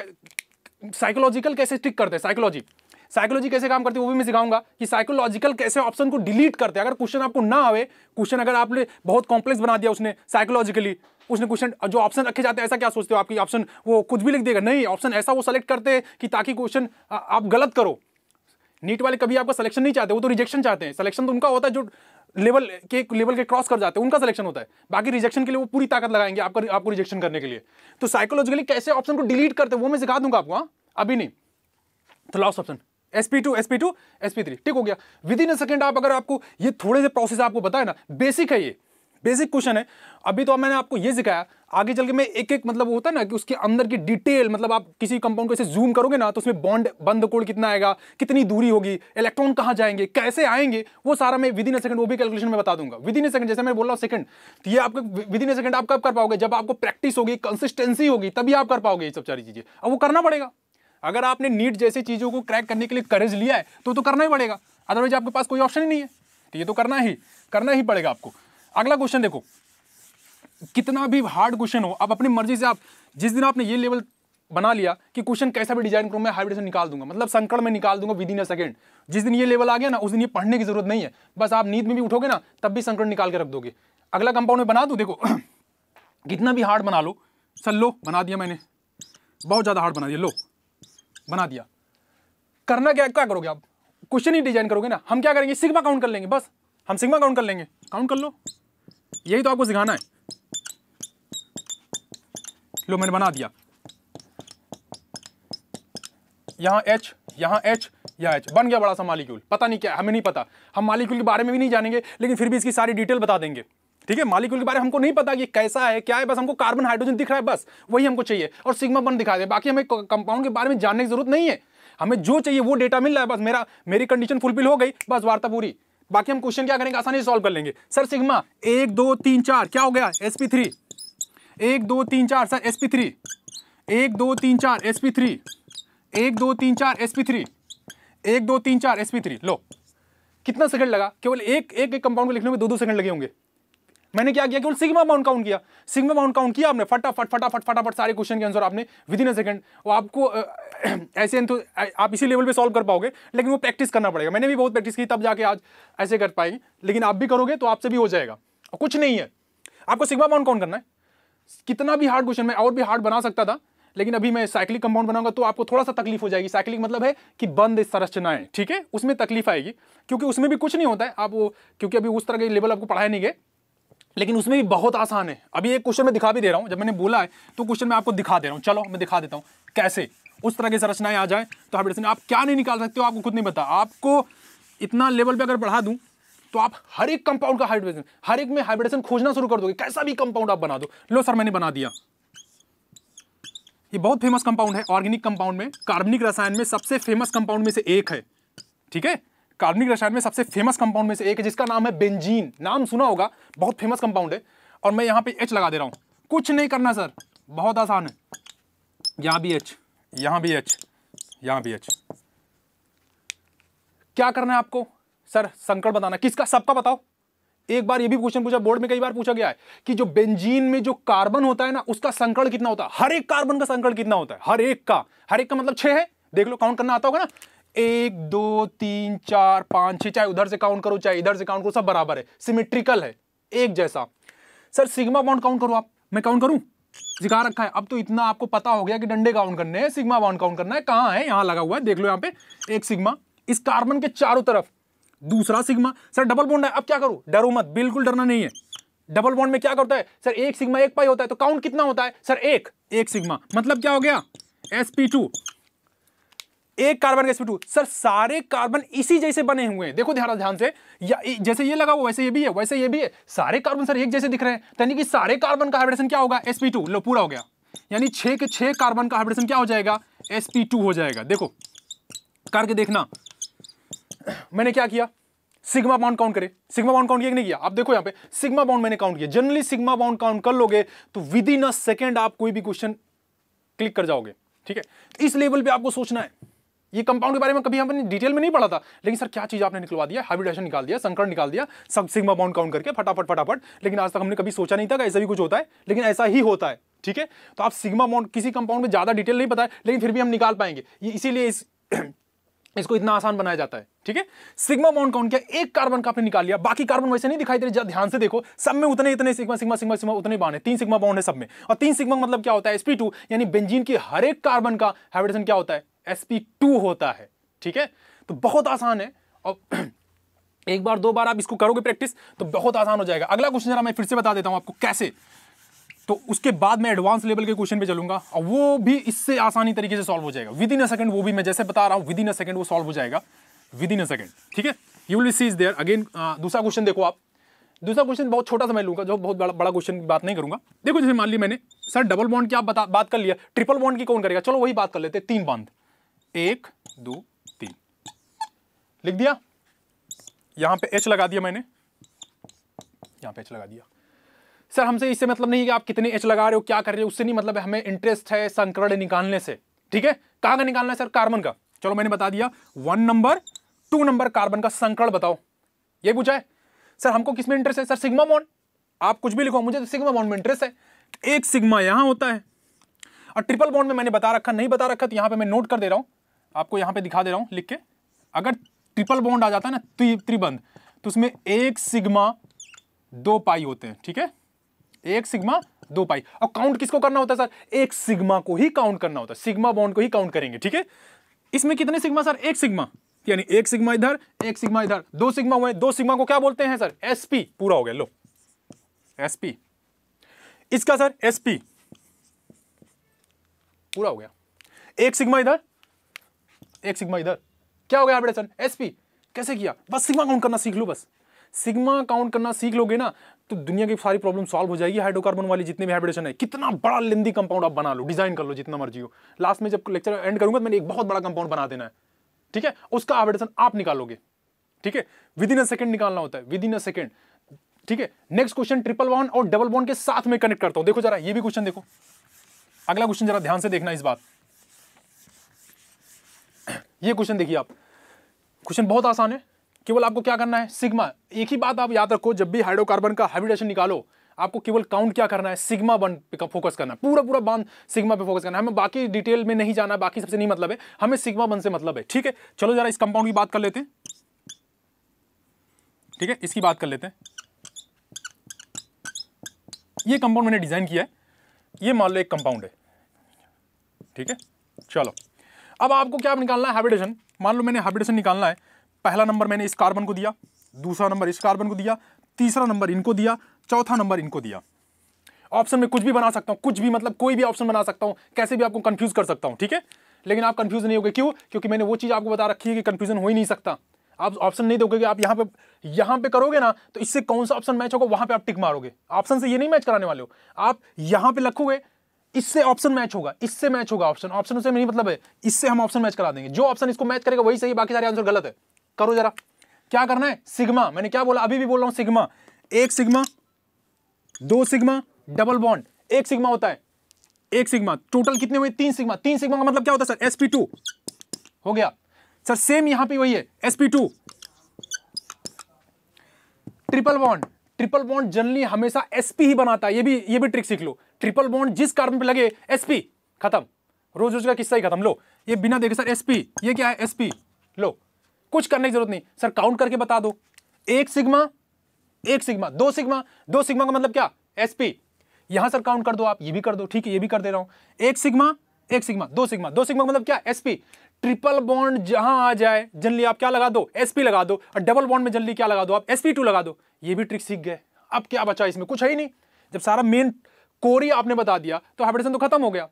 साइकोलॉजिकल कैसे स्टिक करते हैं साइकोलॉजी साइकोलॉजी कैसे काम करती है वो भी मैं सिखाऊंगा कि साइकोलॉजिकल कैसे ऑप्शन को डिलीट करते हैं अगर क्वेश्चन आपको ना आवे क्वेश्चन अगर आपने बहुत कॉम्प्लेक्स बना दिया उसने साइकोलॉजिकली उसने क्वेश्चन जो ऑप्शन रखे जाते हैं ऐसा क्या सोचते हो आपकी ऑप्शन वो कुछ भी लिख देगा नहीं ऑप्शन ऐसा वो सेलेक्ट करते हैं कि ताकि क्वेश्चन आप गलत करो नीट वाले कभी आपका सिलेक्शन नहीं चाहते वो तो रिजेक्शन चाहते हैं सिलेक्शन तो उनका होता है जो लेवल के लेवल के क्रॉस कर जाते हैं उनका सिलेक्शन होता है बाकी रिजेक्शन के लिए वो पूरी ताकत लगाएंगे आपको आपको रिजेक्शन करने के लिए तो साइकोलॉजिकली कैसे ऑप्शन को डिलीट करते हैं वो मैं सिखा दूंगा आपको हाँ अभी नहीं तो last option SP2, SP2, SP3 ठीक हो गया विद इन अ सेकेंड आप अगर आपको ये थोड़े से प्रोसेस आपको बताए ना बेसिक है ये बेसिक क्वेश्चन है अभी तो मैंने आपको ये सिखाया आगे चल के मैं एक एक मतलब होता है ना कि उसके अंदर की डिटेल मतलब आप किसी कंपाउंड को ऐसे जूम करोगे ना तो उसमें बॉन्ड बंद कोड कितना आएगा कितनी दूरी होगी इलेक्ट्रॉन कहाँ जाएंगे कैसे आएंगे वो सारा मैं विद इन अ सेकंड वो भी कैलकुलेशन में बता दूंगा विद इन अ सेकंड जैसे मैं बोल रहा हूँ सेकंड तो ये आपको विद इन अ सेकंड आप कब कर पाओगे जब आपको प्रैक्टिस होगी कंसिस्टेंसी होगी तभी आप कर पाओगे ये सब सारी चीज़ें अब वो करना पड़ेगा अगर आपने नीट जैसी चीज़ों को क्रैक करने के लिए करेज लिया है तो तो करना ही पड़ेगा अदरवाइज आपके पास कोई ऑप्शन ही नहीं है तो ये तो करना ही करना ही पड़ेगा आपको अगला क्वेश्चन देखो कितना भी हार्ड क्वेश्चन हो अब अपनी मर्जी से आप जिस दिन आपने ये लेवल बना लिया कि क्वेश्चन कैसा भी डिजाइन करूं मैं हाइब्रिडेशन निकाल दूंगा मतलब संकट में निकाल दूंगा विद इन अ सेकेंड जिस दिन ये लेवल आ गया ना उस दिन ये पढ़ने की जरूरत नहीं है बस आप नींद में भी उठोगे ना तब भी संकट निकाल के रख दोगे अगला कंपाउंड में बना दू देखो कितना भी हार्ड बना लो सर लो बना दिया मैंने बहुत ज़्यादा हार्ड बना दिया लो बना दिया करना क्या क्या करोगे आप क्वेश्चन ही डिजाइन करोगे ना हम क्या करेंगे सिग्मा काउंट कर लेंगे बस हम सिग्मा काउंट कर लेंगे काउंट कर लो यही तो आपको सिखाना है लो मैंने बना दिया यहां एच यहां एच या एच बन गया बड़ा सा मालिक्यूल पता नहीं क्या हमें नहीं पता हम मालिक्यूल के बारे में भी नहीं जानेंगे लेकिन फिर भी इसकी सारी डिटेल बता देंगे ठीक है मालिक्यूल के बारे में हमको नहीं पता कि कैसा है क्या है बस हमको कार्बन हाइड्रोजन दिख रहा है बस वही हमको चाहिए और सिग्मा बन दिखा दे बाकी हमें कंपाउंड के बारे में जानने की जरूरत नहीं है हमें जो चाहिए वो डेटा मिल रहा है बस मेरा मेरी कंडीशन फुलफिल हो गई बस वार्ता पूरी बाकी हम क्वेश्चन क्या करेंगे आसानी से सॉल्व कर लेंगे सर सिग्मा एक दो तीन चार क्या हो गया एस पी थ्री एक दो तीन चार सर एस पी थ्री एक दो तीन चार एस पी थ्री एक दो तीन चार एस पी थ्री एक दो तीन चार एस पी थ्री लो कितना सेकंड लगा केवल एक एक एक कंपाउंड को लिखने में दो दो सेकंड लगे होंगे मैंने क्या किया केवल सिग्मा बाउंड काउंट किया सिग्मा बाउंड काउंट किया आपने फटाफट फटाफट फटाफट सारे क्वेश्चन के आंसर आपने विद इन अ सेकंड वो आपको ऐसे तो आप इसी लेवल पे सॉल्व कर पाओगे लेकिन वो प्रैक्टिस करना पड़ेगा मैंने भी बहुत प्रैक्टिस की तब जाके आज ऐसे कर पाएंगे लेकिन आप भी करोगे तो आपसे भी हो जाएगा और कुछ नहीं है आपको सिग्मा बाउंड कौन करना है कितना भी हार्ड क्वेश्चन मैं और भी हार्ड बना सकता था लेकिन अभी मैं साइक्लिक कंपाउंड बनाऊंगा तो आपको थोड़ा सा तकलीफ हो जाएगी साइक्लिक मतलब है कि बंद संरचनाएं ठीक है उसमें तकलीफ आएगी क्योंकि उसमें भी कुछ नहीं होता है आप वो क्योंकि अभी उस तरह के लेवल आपको पढ़ाए नहीं गए लेकिन उसमें भी बहुत आसान है अभी एक क्वेश्चन में दिखा भी दे रहा हूँ जब मैंने बोला है तो क्वेश्चन मैं आपको दिखा दे रहा हूँ चलो मैं दिखा देता हूँ कैसे उस तरह की संरचनाएं आ जाए तो हाइब्रिडेशन आप क्या नहीं निकाल सकते हो आपको खुद नहीं पता आपको इतना लेवल पे अगर बढ़ा दूं तो आप हर एक कंपाउंड का हाइड्रेशन हर एक में हाइब्रिडेशन खोजना शुरू कर दोगे कैसा भी कंपाउंड आप बना दो लो सर मैंने बना दिया ये बहुत फेमस कंपाउंड है ऑर्गेनिक कंपाउंड में कार्बनिक रसायन में सबसे फेमस कंपाउंड में से एक है ठीक है कार्बनिक रसायन में सबसे फेमस कंपाउंड में से एक है जिसका नाम है बेंजीन नाम सुना होगा बहुत फेमस कंपाउंड है और मैं यहाँ पे एच लगा दे रहा हूँ कुछ नहीं करना सर बहुत आसान है यहाँ भी एच यहां भी एच यहां भी एच क्या करना है आपको सर संकट बताना किसका सबका बताओ एक बार ये भी क्वेश्चन पूछा बोर्ड में कई बार पूछा गया है कि जो बेंजीन में जो कार्बन होता है ना उसका संकट कितना होता है हर एक कार्बन का संकट कितना होता है हर एक का हर एक का मतलब छह है देख लो काउंट करना आता होगा ना एक दो तीन चार पांच छह चाहे उधर से काउंट करो चाहे इधर से काउंट करो सब बराबर है सिमेट्रिकल है एक जैसा सर सिग्मा बॉन्ड काउंट करो आप मैं काउंट करूं सिखा रखा है अब तो इतना आपको पता हो गया कि डंडे काउंट करने हैं सिग्मा बाउंड काउंट करना है कहाँ है यहाँ लगा हुआ है देख लो यहाँ पे एक सिग्मा इस कार्बन के चारों तरफ दूसरा सिग्मा सर डबल बॉन्ड है अब क्या करूँ डरो मत बिल्कुल डरना नहीं है डबल बॉन्ड में क्या करता है सर एक सिग्मा एक पाई होता है तो काउंट कितना होता है सर एक एक सिग्मा मतलब क्या हो गया एस पी टू एक कार्बन गैस पे टू सर सारे कार्बन इसी जैसे बने हुए हैं देखो ध्यान ध्यान से या जैसे ये लगा हुआ वैसे ये भी है वैसे ये भी है सारे कार्बन सर एक जैसे दिख रहे हैं यानी कि सारे कार्बन का हाइब्रिडेशन क्या होगा एस लो पूरा हो गया यानी छः के छः कार्बन का हाइब्रिडेशन क्या हो जाएगा एस हो जाएगा देखो करके देखना मैंने क्या किया सिग्मा बाउंड काउंट करे सिग्मा बाउंड काउंट किया नहीं किया आप देखो यहाँ पे सिग्मा बाउंड मैंने काउंट किया जनरली सिग्मा बाउंड काउंट कर लोगे तो विद इन अ सेकेंड आप कोई भी क्वेश्चन क्लिक कर जाओगे ठीक है इस लेवल पे आपको सोचना है ये कंपाउंड के बारे में कभी हमने डिटेल में नहीं पढ़ा था लेकिन सर क्या चीज़ आपने निकलवा दिया हाइब्रिडेशन निकाल दिया संकरण निकाल दिया सब सिग्मा बाउंड काउंट करके फटाफट फटाफट लेकिन आज तक हमने कभी सोचा नहीं था कि ऐसा भी कुछ होता है लेकिन ऐसा ही होता है ठीक है तो आप सिग्मा बाउंड किसी कंपाउंड में ज़्यादा डिटेल नहीं पता है लेकिन फिर भी हम निकाल पाएंगे ये इसीलिए इस इसको इतना आसान बनाया जाता है ठीक है सिग्मा बाउंड काउंट किया एक कार्बन का आपने निकाल लिया बाकी कार्बन वैसे नहीं दिखाई दे रहे ध्यान से देखो सब में उतने इतने सिग्मा सिग्मा सिग्मा सिग्मा उतने बाउंड है तीन सिग्मा बाउंड है सब में और तीन सिग्मा मतलब क्या होता है एसपी टू यानी बेंजीन के हर एक कार्बन का हाइब्रिडेशन क्या होता है एस टू होता है ठीक है तो बहुत आसान है और एक बार दो बार आप इसको करोगे प्रैक्टिस तो बहुत आसान हो जाएगा अगला क्वेश्चन जरा मैं फिर से बता देता हूँ आपको कैसे तो उसके बाद मैं एडवांस लेवल के क्वेश्चन पे चलूंगा और वो भी इससे आसानी तरीके से सॉल्व हो जाएगा विद इन अ सेकंड वो भी मैं जैसे बता रहा हूँ विद इन अ सेकंड वो सॉल्व हो जाएगा विद इन अ सेकंड ठीक है you will see is there again दूसरा क्वेश्चन देखो आप दूसरा क्वेश्चन बहुत छोटा सा मैं लूंगा जो बहुत बड़ा बड़ा क्वेश्चन बात नहीं करूंगा देखो जैसे मान ली मैंने सर डबल बॉन्ड की आप बता बात कर लिया ट्रिपल बॉन्ड की कौन करेगा चलो वही बात कर लेते तीन बांध एक दो तीन लिख दिया यहां पे एच लगा दिया मैंने यहां पे एच लगा दिया सर हमसे इससे मतलब नहीं कि आप कितने एच लगा रहे हो क्या कर रहे हो उससे नहीं मतलब हमें इंटरेस्ट है संक्रमण निकालने से ठीक है कहां का निकालना है सर कार्बन का चलो मैंने बता दिया one number two number carbon का संकरण बताओ ये पूछा है सर हमको किसमें इंटरेस्ट है सर सिग्मा मोन आप कुछ भी लिखो मुझे तो सिग्मा बॉन्ड में इंटरेस्ट है एक सिग्मा यहां होता है और ट्रिपल बॉन्ड में मैंने बता रखा नहीं बता रखा तो यहां पे मैं नोट कर दे रहा हूं आपको यहाँ पे दिखा दे रहा हूँ लिख के अगर ट्रिपल बॉन्ड आ जाता है ना त्रिबंध तो उसमें एक सिग्मा दो पाई होते हैं ठीक है एक सिग्मा दो पाई अब काउंट किसको करना होता है सर एक सिग्मा को ही काउंट करना होता है सिग्मा बॉन्ड को ही काउंट करेंगे ठीक है इसमें कितने सिग्मा सर एक सिग्मा यानी एक सिग्मा इधर एक सिग्मा इधर दो सिग्मा हुए दो सिग्मा को क्या बोलते हैं सर एसपी पूरा हो गया लो एसपी इसका सर एसपी पूरा हो गया एक सिग्मा इधर एक सिग्मा इधर क्या हो गया हाइब्रिडेशन एसपी कैसे किया बस सिग्मा काउंट करना सीख लो बस सिग्मा काउंट करना सीख लोगे ना तो दुनिया की सारी प्रॉब्लम सॉल्व हो जाएगी हाइड्रोकार्बन वाली जितने भी हाइब्रिडेशन है कितना बड़ा लेंदी कंपाउंड आप बना लो डिजाइन कर लो जितना मर्जी हो लास्ट में जब लेक्चर एंड करूंगा तो मैंने एक बहुत बड़ा कंपाउंड बना देना है ठीक है उसका हाइब्रिडेशन आप निकालोगे ठीक है विद इन अ सेकंड निकालना होता है विद इन अ सेकंड ठीक है नेक्स्ट क्वेश्चन ट्रिपल बॉन्ड और डबल बॉन्ड के साथ में कनेक्ट करता हूं देखो जरा ये भी क्वेश्चन देखो अगला क्वेश्चन जरा ध्यान से देखना इस बात ये क्वेश्चन देखिए आप क्वेश्चन बहुत आसान है केवल आपको क्या करना है सिग्मा एक ही बात आप याद रखो जब भी हाइड्रोकार्बन का हाइब्रिडेशन निकालो आपको केवल काउंट क्या करना है सिग्मा वन पे का फोकस करना है पूरा पूरा बांध सिग्मा पे फोकस करना है हमें बाकी डिटेल में नहीं जाना बाकी सबसे नहीं मतलब है हमें सिग्मा वन से मतलब है ठीक है चलो जरा इस कंपाउंड की बात कर लेते हैं ठीक है इसकी बात कर लेते हैं ये कंपाउंड मैंने डिज़ाइन किया है ये मान लो एक कंपाउंड है ठीक है चलो अब आपको क्या निकालना है हाइब्रिडेशन मान लो मैंने हाइब्रिडेशन निकालना है पहला नंबर मैंने इस कार्बन को दिया दूसरा नंबर इस कार्बन को दिया तीसरा नंबर इनको दिया चौथा नंबर इनको दिया ऑप्शन में कुछ भी बना सकता हूं कुछ भी मतलब कोई भी ऑप्शन बना सकता हूं कैसे भी आपको कंफ्यूज कर सकता हूं ठीक है लेकिन आप कंफ्यूज नहीं होगे क्यों क्योंकि मैंने वो चीज़ आपको बता रखी है कि कंफ्यूजन हो ही नहीं सकता आप ऑप्शन नहीं दोगे कि आप यहां पे यहां पे करोगे ना तो इससे कौन सा ऑप्शन मैच होगा वहां पे आप टिक मारोगे ऑप्शन से ये नहीं मैच कराने वाले हो आप यहां पे लिखोगे इससे ऑप्शन मैच होगा इससे मैच होगा ऑप्शन ऑप्शन उसे नहीं मतलब है इससे हम ऑप्शन मैच करा देंगे जो ऑप्शन इसको मैच करेगा वही सही बाकी सारे आंसर गलत है करो जरा क्या करना है सिग्मा मैंने क्या बोला अभी भी बोल रहा हूं सिग्मा एक सिग्मा दो सिग्मा डबल बॉन्ड एक सिग्मा होता है एक सिग्मा टोटल कितने हुए तीन सिग्मा तीन सिग्मा का मतलब क्या होता है सर एसपी टू हो गया सर सेम यहां पे वही है sp two triple bond triple bond generally हमेशा एसपी ही बनाता है ये भी ये भी ट्रिक सीख लो ट्रिपल बॉन्ड जिस कार्बन पे लगे एसपी खत्म रोज रोज का किस्सा ही खत्म लो ये बिना देखे सर एसपी ये क्या है एसपी लो कुछ करने की जरूरत नहीं सर काउंट करके बता दो एक सिग्मा एक सिग्मा दो सिग्मा दो सिग्मा का मतलब क्या एसपी यहां सर काउंट कर दो आप ये भी कर दो ठीक है ये भी कर दे रहा हूं एक सिग्मा एक सिग्मा दो सिग्मा दो सिग्मा मतलब क्या एसपी ट्रिपल बॉन्ड जहां आ जाए जनरली आप क्या लगा दो एसपी लगा दो और डबल बॉन्ड में जनरली क्या लगा दो आप एसपी टू लगा दो ये भी ट्रिक सीख गए अब क्या बचा इसमें कुछ है ही नहीं जब सारा मेन कोर ही आपने बता दिया तो हाइब्रिडेशन तो खत्म हो गया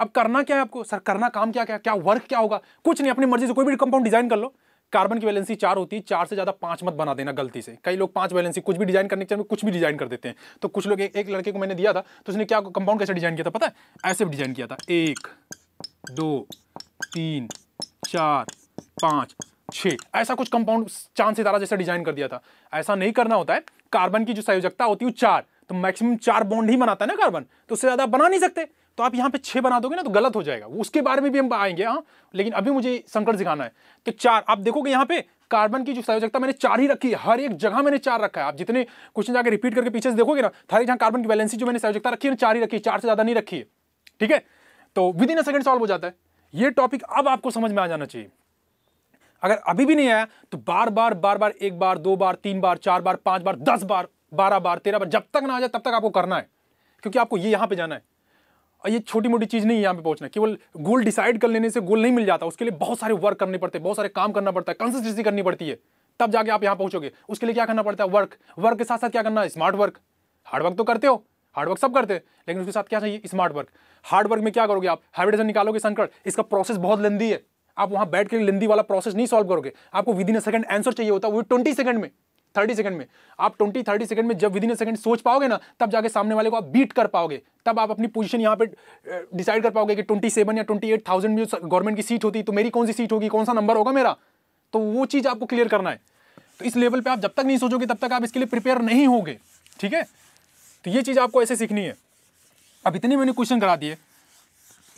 अब करना क्या है आपको सर करना काम क्या क्या क्या वर्क क्या होगा कुछ नहीं अपनी मर्जी से कोई भी कंपाउंड डिजाइन कर लो कार्बन की वैलेंसी चार होती है चार से ज्यादा पांच मत बना देना गलती से कई लोग पांच वैलेंसी कुछ भी डिजाइन करने के चक्कर कुछ भी डिजाइन कर देते हैं तो कुछ लोग एक, एक लड़के को मैंने दिया था तो उसने क्या कंपाउंड कैसे डिजाइन किया था पता है ऐसे डिजाइन किया था एक दो तीन चार पाँच छः ऐसा कुछ कंपाउंड चांद सितारा जैसा डिजाइन कर दिया था ऐसा नहीं करना होता है कार्बन की जो संयोजकता होती है वो चार तो मैक्सिमम चार बॉन्ड ही बनाता है ना कार्बन तो उससे ज़्यादा बना नहीं सकते तो आप यहाँ पे छः बना दोगे ना तो गलत हो जाएगा उसके बारे में भी हम आएंगे हाँ लेकिन अभी मुझे संकट सिखाना है तो चार आप देखोगे यहाँ पे कार्बन की जो संयोजकता मैंने चार ही रखी है हर एक जगह मैंने चार रखा है आप जितने क्वेश्चन जाकर रिपीट करके पीछे से देखोगे ना हर एक जहाँ कार्बन की बैलेंसी जो मैंने संयोजकता रखी है चार ही रखी है चार से ज़्यादा नहीं रखी है ठीक है तो within a second solve हो जाता है ये टॉपिक अब आपको समझ में आ जाना चाहिए अगर अभी भी नहीं आया तो बार बार बार बार एक बार दो बार तीन बार चार बार पाँच बार दस बार बारह बार तेरह बार जब तक ना आ जाए तब तक आपको करना है क्योंकि आपको ये यहाँ पे जाना है और ये छोटी मोटी चीज़ नहीं है यहाँ पे पहुँचना केवल गोल डिसाइड कर लेने से गोल नहीं मिल जाता उसके लिए बहुत सारे वर्क करने पड़ते हैं बहुत सारे काम करना पड़ता है कंसिस्टेंसी करनी पड़ती है तब जाके आप यहाँ पहुँचोगे उसके लिए क्या करना पड़ता है वर्क वर्क के साथ साथ क्या करना है स्मार्ट वर्क हार्ड वर्क तो करते हो हार्डवर्क सब करते हैं लेकिन उसके साथ क्या चाहिए स्मार्ट वर्क हार्ड वर्क में क्या करोगे आप हाइब्रिडेशन निकालोगे संकट इसका प्रोसेस बहुत लेंदी है आप वहां बैठ कर लेंदी वाला प्रोसेस नहीं सॉल्व करोगे आपको within a second answer चाहिए होता है वो ट्वेंटी सेकंड में थर्टी सेकंड में आप ट्वेंटी थर्टी सेकंड में जब विद इन अ सेकंड सोच पाओगे ना तब जाके सामने वाले को आप बीट कर पाओगे तब आप अपनी पोजीशन यहाँ पे डिसाइड कर पाओगे कि ट्वेंटी सेवन या ट्वेंटी एट थाउजेंड में गवर्नमेंट की सीट होती तो मेरी कौन सी सीट होगी कौन सा नंबर होगा मेरा तो वो चीज़ आपको क्लियर करना है तो इस लेवल पर आप जब तक नहीं सोचोगे तब तक आप इसके लिए प्रिपेयर नहीं होगे ठीक है तो ये चीज़ आपको ऐसे सीखनी है अब इतने मैंने क्वेश्चन करा दिए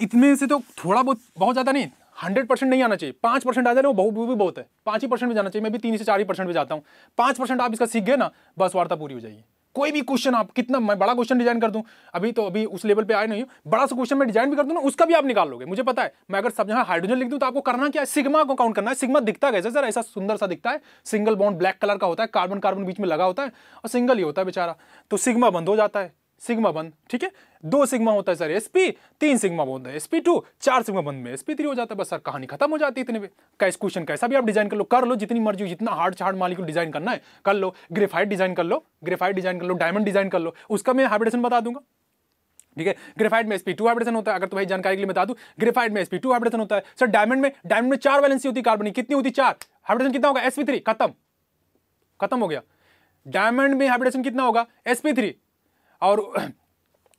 इतने से तो थोड़ा बहुत बहुत ज़्यादा नहीं हंड्रेड परसेंट नहीं आना चाहिए पांच परसेंट आ जाए वो बहुत भी बहुत है पांच ही परसेंट भी जाना चाहिए मैं भी तीन से चार ही परसेंट भी जाता हूँ पांच परसेंट आप इसका सीख गए ना बस वार्ता पूरी हो जाएगी कोई भी क्वेश्चन आप कितना मैं बड़ा क्वेश्चन डिजाइन कर दूं अभी तो अभी उस लेवल पे आए नहीं बड़ा सा क्वेश्चन मैं डिजाइन भी कर दूं ना उसका भी आप निकाल लोगे मुझे पता है मैं अगर सब जहाँ हाइड्रोजन लिख दूं तो आपको करना क्या है सिग्मा को काउंट करना है सिग्मा दिखता कैसे सर ऐसा सुंदर सा दिखता है सिंगल बॉन्ड ब्लैक कलर का होता है कार्बन कार्बन बीच में लगा होता है और सिंगल ही होता है बेचारा तो सिग्मा बंद हो जाता है सिग्मा बंद ठीक है दो सिग्मा होता है सर एस पी तीन सिग्मा बंद है एस पी टू चार सिग्मा बंद में एस पी थ्री हो जाता है बस सर कहानी खत्म हो जाती है इतने में कैसे क्वेश्चन कैसा भी आप डिजाइन कर लो कर लो जितनी मर्जी जितना हार्ड चार्ड को डिजाइन करना है कर लो ग्रेफाइट डिजाइन कर लो ग्रेफाइट डिजाइन कर लो डायमंड डिजाइन कर लो उसका मैं हाइब्रिडेशन बता दूंगा ठीक है ग्रेफाइट में एसपी टू हाइब्रेशन होता है अगर तुम्हें जानकारी के लिए बता दू ग्रेफाइट में एसपी टू हाइब्रेशन होता है सर डायमंड में डायमंड में चार वैलेंसी होती कार्बन कितनी होती चार हाइब्रेशन कितना होगा एसपी थ्री खत्म खत्म हो गया डायमंड में हाइब्रेशन कितना होगा एसपी थ्री और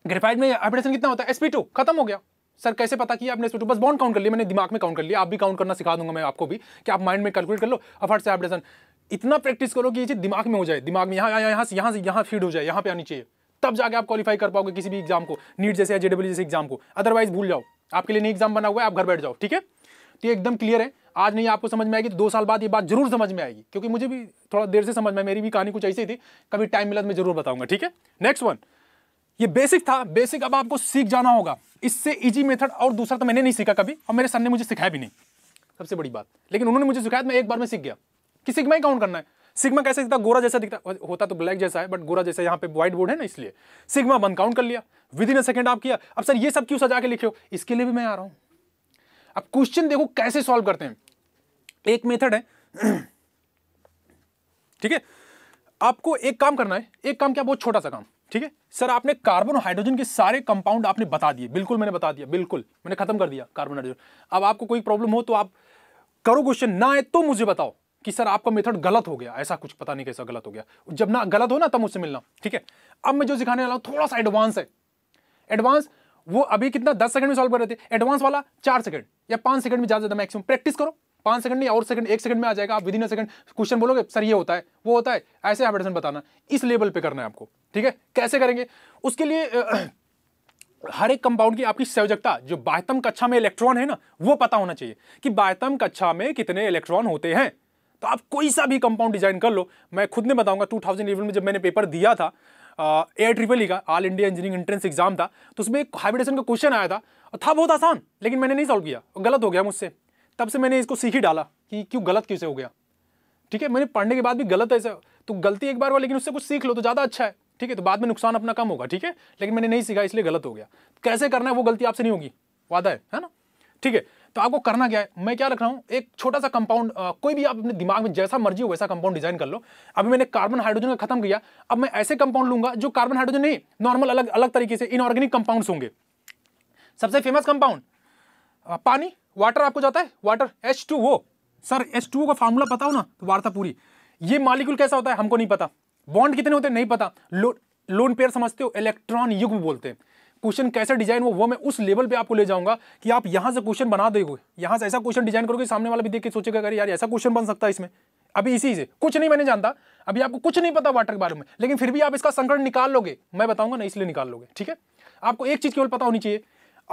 ग्रेफाइट में हाइब्रिडेशन कितना होता है एसपी टू खत्म हो गया सर कैसे पता किया आपने टू बस बॉन्ड काउंट कर लिया मैंने दिमाग में काउंट कर लिया आप भी काउंट करना सिखा दूंगा मैं आपको भी कि आप माइंड में कैलकुलेट कर लो अब से हाइब्रिडेशन इतना प्रैक्टिस करो कि ये चीज़ दिमाग में हो जाए दिमाग में यहाँ यहाँ से यहाँ से यहाँ फीड हो जाए यहाँ पे आनी चाहिए तब जाके आप क्वालिफाई कर पाओगे किसी भी एग्जाम को नीट जैसे या जेडब्ल्यू जैसे एग्जाम को अदरवाइज भूल जाओ आपके लिए नहीं एग्जाम बना हुआ है आप घर बैठ जाओ ठीक है तो ये एकदम क्लियर है आज नहीं आपको समझ में आएगी तो दो साल बाद ये बात जरूर समझ में आएगी क्योंकि मुझे भी थोड़ा देर से समझ में मेरी भी कहानी कुछ ऐसी थी कभी टाइम मिला तो मैं जरूर बताऊंगा ठीक है नेक्स्ट वन ये बेसिक था बेसिक अब आपको सीख जाना होगा इससे इजी मेथड और दूसरा तो मैंने नहीं सीखा कभी और मेरे सर ने मुझे सिखाया भी नहीं सबसे बड़ी बात लेकिन उन्होंने मुझे सिखाया मैं एक बार में सीख गया कि सिग्मा ही काउंट करना है सिग्मा कैसे दिखता गोरा जैसा दिखता होता तो ब्लैक जैसा है बट गोरा जैसा यहाँ पे व्हाइट बोर्ड है ना इसलिए सिग्मा वन काउंट कर लिया विद इन अ सेकेंड आप किया अब सर ये सब क्यों सजा के लिखे हो इसके लिए भी मैं आ रहा हूँ अब क्वेश्चन देखो कैसे सॉल्व करते हैं एक मेथड है ठीक है आपको एक काम करना है एक काम क्या बहुत छोटा सा काम ठीक है सर आपने कार्बन हाइड्रोजन के सारे कंपाउंड आपने बता दिए बिल्कुल मैंने बता दिया बिल्कुल मैंने खत्म कर दिया कार्बन हाइड्रोजन अब आपको कोई प्रॉब्लम हो तो आप करो क्वेश्चन ना आए तो मुझे बताओ कि सर आपका मेथड गलत हो गया ऐसा कुछ पता नहीं कैसा गलत हो गया जब ना गलत हो ना तब मुझसे मिलना ठीक है अब मैं जो सिखाने वाला हूँ थोड़ा सा एडवांस है एडवांस वो अभी कितना दस सेकंड में सॉल्व कर रहे थे एडवांस वाला चार सेकंड या पांच सेकंड में ज्यादा मैक्सिमम प्रैक्टिस करो पांच सेकंड नहीं और सेकंड एक सेकंड में आ जाएगा आप विदिन अ सेकंड क्वेश्चन बोलोगे सर ये होता है वो होता है ऐसे एडवर्टेशन बताना इस लेवल पे करना है आपको ठीक है कैसे करेंगे उसके लिए हर एक कंपाउंड की आपकी संयोजकता जो बाह्यतम कक्षा में इलेक्ट्रॉन है ना वो पता होना चाहिए कि बाह्यतम कक्षा में कितने इलेक्ट्रॉन होते हैं तो आप कोई सा भी कंपाउंड डिजाइन कर लो मैं खुद ने बताऊंगा टू इलेवन में जब मैंने पेपर दिया था ए ट्रिपल ई का all India engineering entrance exam था तो उसमें एक हाइब्रिडेशन का क्वेश्चन आया था और था बहुत आसान लेकिन मैंने नहीं सॉल्व किया गलत हो गया मुझसे तब से मैंने इसको सीख ही डाला कि क्यों गलत कैसे हो गया ठीक है मैंने पढ़ने के बाद भी गलत ऐसे तो गलती एक बार हुआ लेकिन उससे कुछ सीख लो तो ज़्यादा अच्छा है ठीक है तो बाद में नुकसान अपना कम होगा ठीक है लेकिन मैंने नहीं सीखा इसलिए गलत हो गया तो कैसे करना है वो गलती आपसे नहीं होगी वादा है है ना ठीक है तो आपको करना क्या है मैं क्या रख रहा हूँ एक छोटा सा कंपाउंड कोई भी आप अपने दिमाग में जैसा मर्जी हो वैसा कंपाउंड डिजाइन कर लो अभी मैंने कार्बन हाइड्रोजन का खत्म किया अब मैं ऐसे कंपाउंड लूंगा जो कार्बन हाइड्रोजन नहीं नॉर्मल अलग अलग तरीके से इनऑर्गेनिक कंपाउंड्स होंगे सबसे फेमस कंपाउंड पानी वाटर आपको जाता है वाटर एच टू वो सर एच टू का फार्मूला पता हो ना तो वार्ता पूरी ये मालिक्यूल कैसा होता है हमको नहीं पता बॉन्ड कितने होते हैं नहीं पता लो, लोन पेयर समझते हो इलेक्ट्रॉन युग बोलते हैं क्वेश्चन कैसे डिजाइन हो वो मैं उस लेवल पे आपको ले जाऊंगा कि आप यहां से क्वेश्चन बना दोगे यहां से ऐसा क्वेश्चन डिजाइन करोगे सामने वाला भी देख के सोचेगा अगर यार ऐसा क्वेश्चन बन सकता है इसमें अभी इसी से कुछ नहीं मैंने जानता अभी आपको कुछ नहीं पता वाटर के बारे में लेकिन फिर भी आप इसका संकट निकाल लोगे मैं बताऊंगा ना इसलिए निकाल लोगे ठीक है आपको एक चीज केवल पता होनी चाहिए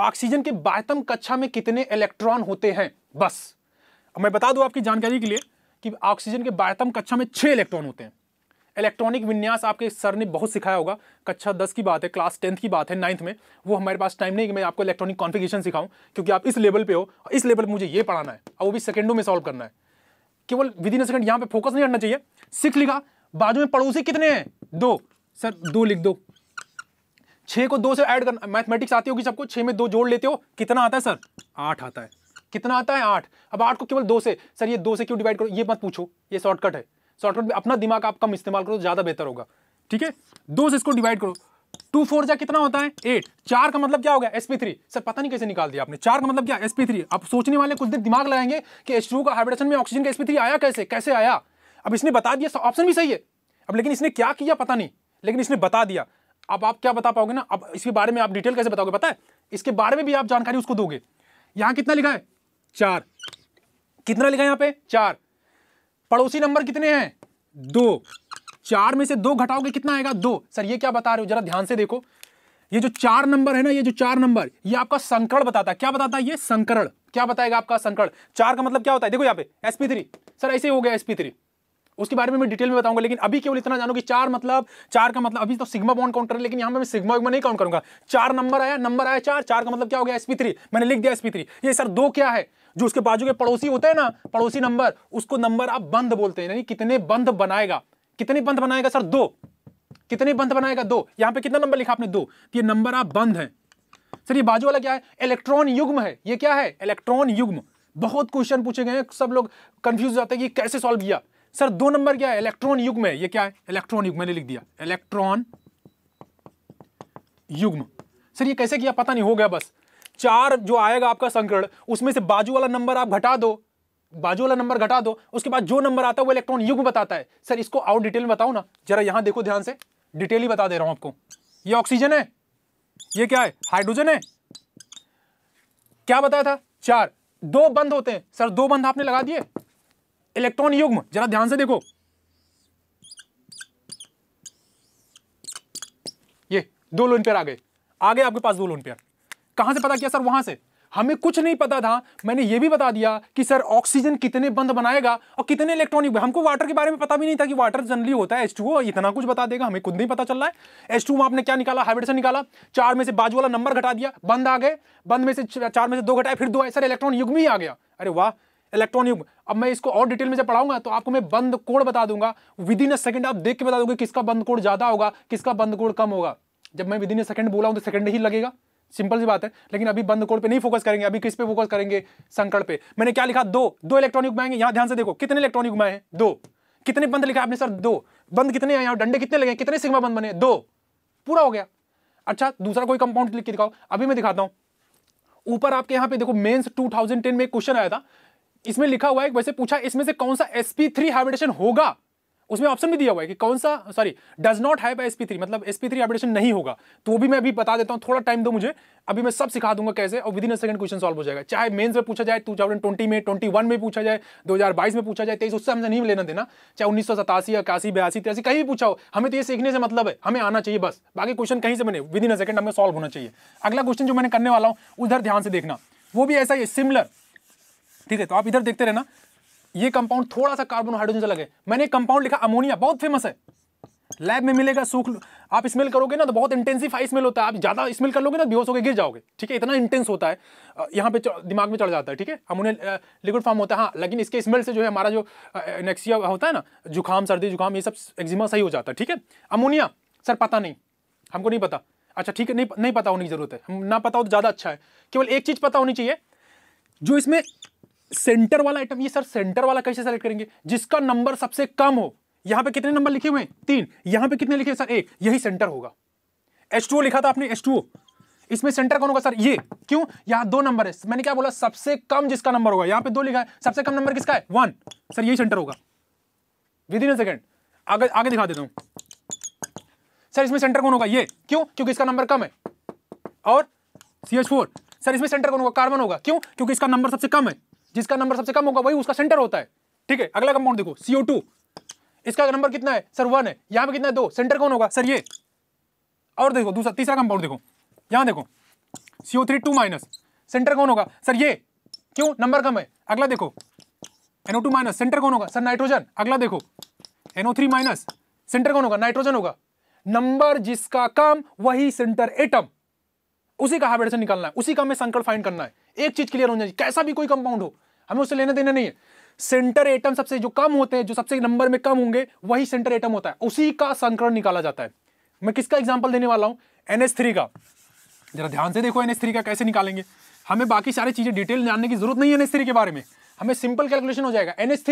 ऑक्सीजन के बाह्यतम कक्षा में कितने इलेक्ट्रॉन होते हैं बस अब मैं बता दूं आपकी जानकारी के लिए कि ऑक्सीजन के बाह्यतम कक्षा में छह इलेक्ट्रॉन होते हैं इलेक्ट्रॉनिक विन्यास आपके सर ने बहुत सिखाया होगा कक्षा दस की बात है क्लास टेंथ की बात है नाइन्थ में वो हमारे पास टाइम नहीं कि मैं आपको इलेक्ट्रॉनिक कॉन्फिगेशन सिखाऊं क्योंकि आप इस लेवल पे हो और इस लेवल पर मुझे ये पढ़ाना है और वो भी सेकंडों में सॉल्व करना है केवल विद इन सेकंड यहाँ पे फोकस नहीं करना चाहिए सिख लिखा बाजू में पड़ोसी कितने हैं दो सर दो लिख दो छः को दो से ऐड करना मैथमेटिक्स आती होगी सबको छः में दो जोड़ लेते हो कितना आता है सर आठ आता है कितना आता है आठ अब आठ को केवल दो से सर ये दो से क्यों डिवाइड करो ये मत पूछो ये शॉर्टकट है शॉर्टकट में अपना दिमाग आप कम इस्तेमाल करो ज़्यादा बेहतर होगा ठीक है दो से इसको डिवाइड करो टू फोर जा कितना होता है एट चार का मतलब क्या हो गया एसपी थ्री सर पता नहीं कैसे निकाल दिया आपने चार का मतलब क्या एसपी थ्री आप सोचने वाले कुछ देर दिमाग लगाएंगे कि एच का हाइड्रेशन में ऑक्सीजन का एसपी थ्री आया कैसे कैसे आया अब इसने बता दिया ऑप्शन भी सही है अब लेकिन इसने क्या किया पता नहीं लेकिन इसने बता दिया अब आप क्या बता पाओगे ना अब इसके बारे में आप डिटेल कैसे बताओगे पता है इसके बारे में भी आप जानकारी उसको दोगे यहां कितना लिखा है चार कितना लिखा है यहां पे चार पड़ोसी नंबर कितने हैं दो चार में से दो घटाओगे कितना आएगा दो सर ये क्या बता रहे हो जरा ध्यान से देखो ये जो चार नंबर है ना ये जो चार नंबर ये आपका संकरण बताता है क्या बताता है ये संकरण क्या बताएगा आपका संकरण चार का मतलब क्या होता है देखो यहाँ पे एसपी थ्री सर ऐसे हो गया एसपी थ्री उसके बारे में मैं डिटेल में बताऊंगा लेकिन अभी केवल इतना जानो कि चार मतलब चार का मतलब अभी तो सिग्मा बॉन्ड काउंटर है लेकिन यहाँ पे मैं सिग्मा नहीं काउंट करूंगा चार नंबर आया नंबर आया चार चार का मतलब क्या हो गया एसपी थ्री मैंने लिख दिया एसपी थ्री ये सर दो क्या है जो उसके बाजू के पड़ोसी होते हैं ना पड़ोसी नंबर उसको नंबर आप बंद बोलते हैं कितने बंद बनाएगा कितने बंद बनाएगा सर दो कितने बंद बनाएगा दो यहाँ पे कितना नंबर लिखा आपने दो तो ये नंबर आप बंद है सर ये बाजू वाला क्या है इलेक्ट्रॉन युग्म है ये क्या है इलेक्ट्रॉन युग्म बहुत क्वेश्चन पूछे गए हैं सब लोग कंफ्यूज हो जाते हैं कि कैसे सॉल्व किया सर दो नंबर क्या है इलेक्ट्रॉन युग में ये क्या है इलेक्ट्रॉन युग मैंने लिख दिया इलेक्ट्रॉन युग्म सर ये कैसे किया पता नहीं हो गया बस चार जो आएगा आपका संकरण उसमें से बाजू वाला नंबर आप घटा दो बाजू वाला नंबर घटा दो उसके बाद जो नंबर आता है वो इलेक्ट्रॉन युग्म बताता है सर इसको और डिटेल में बताओ ना जरा यहां देखो ध्यान से डिटेल ही बता दे रहा हूं आपको ये ऑक्सीजन है ये क्या है हाइड्रोजन है क्या बताया था चार दो बंद होते हैं सर दो बंद आपने लगा दिए इलेक्ट्रॉन युग्म जरा ध्यान से देखो ये दो लोन पेयर आ गए आ गए आपके पास दो लोन पेयर कहां से पता किया सर वहां से हमें कुछ नहीं पता था मैंने यह भी बता दिया कि सर ऑक्सीजन कितने बंद बनाएगा और कितने इलेक्ट्रॉन युग हमको वाटर के बारे में पता भी नहीं था कि वाटर जनरली होता है एच टू इतना कुछ बता देगा हमें खुद नहीं पता चल रहा है एच टू में आपने क्या निकाला हाइब्रिडेशन निकाला चार में से बाजू वाला नंबर घटा दिया बंद आ गए बंद में से चार में से दो घटाए फिर दो आए सर इलेक्ट्रॉन युग्म ही आ गया अरे वाह इलेक्ट्रॉन युग अब मैं इसको और डिटेल में जब पढ़ाऊंगा तो आपको मैं बंद कोड बता दूंगा विद इन अ सेकंड आप देख के बता दूंगा किसका बंद कोड ज़्यादा होगा किसका बंद कोड कम होगा जब मैं विद इन अ सेकंड बोला हूं तो सेकंड ही लगेगा सिंपल सी बात है लेकिन अभी बंद कोड पे नहीं फोकस करेंगे अभी किस पे फोकस करेंगे संकट पे मैंने क्या लिखा दो दो इलेक्ट्रॉन इलेक्ट्रॉनिक घुमाएंगे यहां ध्यान से देखो कितने इलेक्ट्रॉनिक घुमाए हैं दो कितने बंद लिखा आपने सर दो बंद कितने हैं यहाँ डंडे कितने लगे कितने सिग्मा बंद बने दो पूरा हो गया अच्छा दूसरा कोई कंपाउंड लिख के दिखाओ अभी मैं दिखाता हूं ऊपर आपके यहां पे देखो मेंस 2010 में क्वेश्चन आया था इसमें लिखा हुआ है वैसे पूछा इसमें से कौन सा sp3 हाइब्रिडेशन होगा उसमें ऑप्शन भी दिया हुआ है कि कौन सा sorry does not have sp3 मतलब sp3 हाइब्रिडेशन नहीं होगा तो वो भी मैं अभी बता देता हूं थोड़ा टाइम दो मुझे अभी मैं सब सिखा दूंगा कैसे और within second question solve हो जाएगा चाहे मेंस में पूछा जाए 2020 में 21 में पूछा जाए 2022 में पूछा जाए तेईस उससे हमें नहीं लेना देना चाहे उन्नीस सौ सतासी इक्यासी बयासी कहीं भी पूछा हो हमें तो ये सीखने से मतलब है हमें आना चाहिए बस बाकी क्वेश्चन कहीं से बने विद इन अ सेकंड हमें सॉल्व होना चाहिए अगला क्वेश्चन जो मैंने करने वाला हूं उधर ध्यान से देखना वो भी ऐसा ही सिमिलर ठीक है तो आप इधर देखते रहना ये कंपाउंड थोड़ा सा कार्बन हाइड्रोजन से लगे मैंने कंपाउंड लिखा अमोनिया बहुत फेमस है लैब में मिलेगा सूख आप स्मेल करोगे ना तो बहुत इंटेंसिफाई स्मेल होता है आप ज़्यादा स्मेल कर लोगे ना बेहोश होकर गिर जाओगे ठीक है इतना इंटेंस होता है यहाँ पे दिमाग में चढ़ जाता है ठीक है अमोनिया लिक्विड फॉर्म होता है हाँ लेकिन इसके स्मेल से जो है हमारा जो नेक्सिया होता है ना जुकाम सर्दी जुकाम ये सब एक्जिमा सही हो जाता है ठीक है अमोनिया सर पता नहीं हमको नहीं पता अच्छा ठीक है नहीं नहीं पता होने की जरूरत है ना पता हो तो ज़्यादा अच्छा है केवल एक चीज़ पता होनी चाहिए जो इसमें सेंटर वाला आइटम ये सर सेंटर वाला कैसे सेलेक्ट करेंगे जिसका नंबर सबसे कम हो यहां पे कितने नंबर लिखे हुए तीन यहां पे कितने लिखे हैं सर एक यही सेंटर होगा एच लिखा था आपने एच इसमें सेंटर कौन होगा सर ये क्यों यहां दो नंबर है मैंने क्या बोला सबसे कम जिसका नंबर होगा यहां पे दो लिखा है सबसे कम नंबर किसका है वन सर यही सेंटर होगा विद इन अ सेकेंड आगे आगे दिखा देता हूं सर इसमें सेंटर कौन होगा ये क्यों क्योंकि इसका नंबर कम है और सी एच फोर सर इसमें सेंटर कौन होगा कार्बन होगा क्यों क्योंकि इसका नंबर सबसे कम है जिसका नंबर सबसे कम होगा वही उसका सेंटर होता है ठीक है अगला कंपाउंड देखो सीओ इसका नंबर कितना है सर वन है यहां पर कितना है दो सेंटर कौन होगा सर ये और देखो दूसरा तीसरा कंपाउंड देखो यहां देखो CO three two minus centre कौन होगा सर ये क्यों नंबर कम है अगला देखो एनओ टू माइनस सेंटर कौन होगा सर नाइट्रोजन अगला देखो एनओ थ्री माइनस सेंटर कौन होगा नाइट्रोजन होगा नंबर जिसका कम वही सेंटर एटम उसी का हाइब्रिडेशन निकालना है उसी का हमें संकट फाइंड करना है एक चीज क्लियर होनी चाहिए कैसा भी कोई कंपाउंड हो हमें उससे लेना देना नहीं है सेंटर एटम सबसे जो कम होते हैं जो सबसे नंबर में कम होंगे वही सेंटर एटम होता है उसी का संकरण निकाला जाता है मैं किसका एग्जाम्पल देने वाला हूं एनएस का जरा ध्यान से देखो एनएस का कैसे निकालेंगे हमें बाकी सारी चीज़ें डिटेल जानने की जरूरत नहीं है एनएस के बारे में हमें सिंपल कैलकुलेशन हो जाएगा एनएस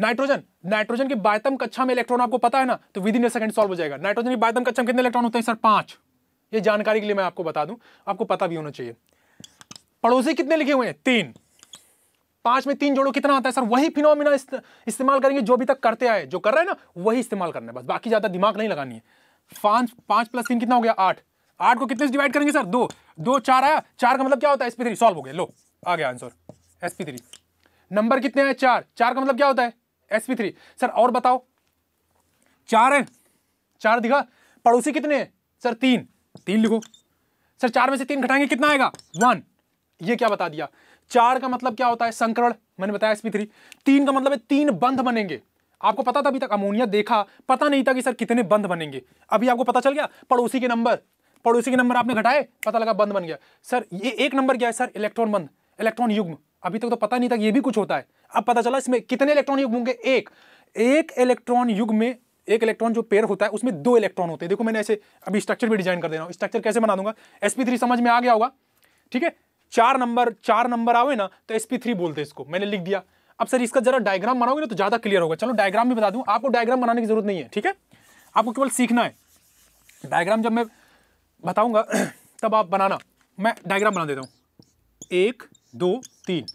नाइट्रोजन नाइट्रोजन के बायतम कक्षा में इलेक्ट्रॉन आपको पता है ना तो within a second solve हो जाएगा नाइट्रोजन की बायतम कक्षा में कितने इलेक्ट्रॉन होते हैं सर पांच ये जानकारी के लिए मैं आपको बता दूं आपको पता भी होना चाहिए पड़ोसी कितने लिखे हुए हैं तीन पांच में तीन जोड़ो कितना आता है सर वही फिनोमिना इस्त, इस्तेमाल करेंगे जो अभी तक करते आए जो कर रहे हैं ना वही इस्तेमाल करना है बस बाकी ज्यादा दिमाग नहीं लगानी है पांच पांच प्लस तीन कितना हो गया आठ आठ को कितने से डिवाइड करेंगे सर दो दो चार आया चार का मतलब क्या होता है एसपी थ्री सॉल्व हो गया लो आ गया आंसर एसपी थ्री नंबर कितने हैं चार चार का मतलब क्या होता है एसपी थ्री सर और बताओ चार है चार दिखा पड़ोसी कितने हैं सर तीन तीन लिखो सर चार में से तीन घटाएंगे कितना आएगा वन ये क्या बता दिया चार का मतलब क्या होता है संकरण मैंने बताया एसपी थ्री तीन का मतलब है तीन बंध बनेंगे आपको पता था अभी तक अमोनिया देखा पता नहीं था कि सर कितने बंध बनेंगे अभी आपको पता चल गया पड़ोसी के नंबर पड़ोसी के नंबर आपने घटाए पता लगा बंद बन गया सर ये एक नंबर क्या है सर इलेक्ट्रॉन बंद इलेक्ट्रॉन युग्म अभी तक तो पता नहीं था ये भी कुछ होता है अब पता चला इसमें कितने इलेक्ट्रॉन युग्म होंगे एक एक इलेक्ट्रॉन युग में एक इलेक्ट्रॉन जो पेयर होता है उसमें दो इलेक्ट्रॉन होते हैं देखो मैंने ऐसे अभी स्ट्रक्चर भी डिजाइन कर दे रहा हूँ स्ट्रक्चर कैसे बना दूंगा एसपी थ्री समझ में आ गया होगा ठीक है चार नंबर चार नंबर आवे ना तो एस थ्री बोलते इसको मैंने लिख दिया अब सर इसका जरा डायग्राम बनाओगे ना तो ज़्यादा क्लियर होगा चलो डायग्राम भी बता दूँ आपको डायग्राम बनाने की जरूरत नहीं है ठीक है आपको केवल सीखना है डायग्राम जब मैं बताऊंगा तब आप बनाना मैं डायग्राम बना देता हूँ एक दो तीन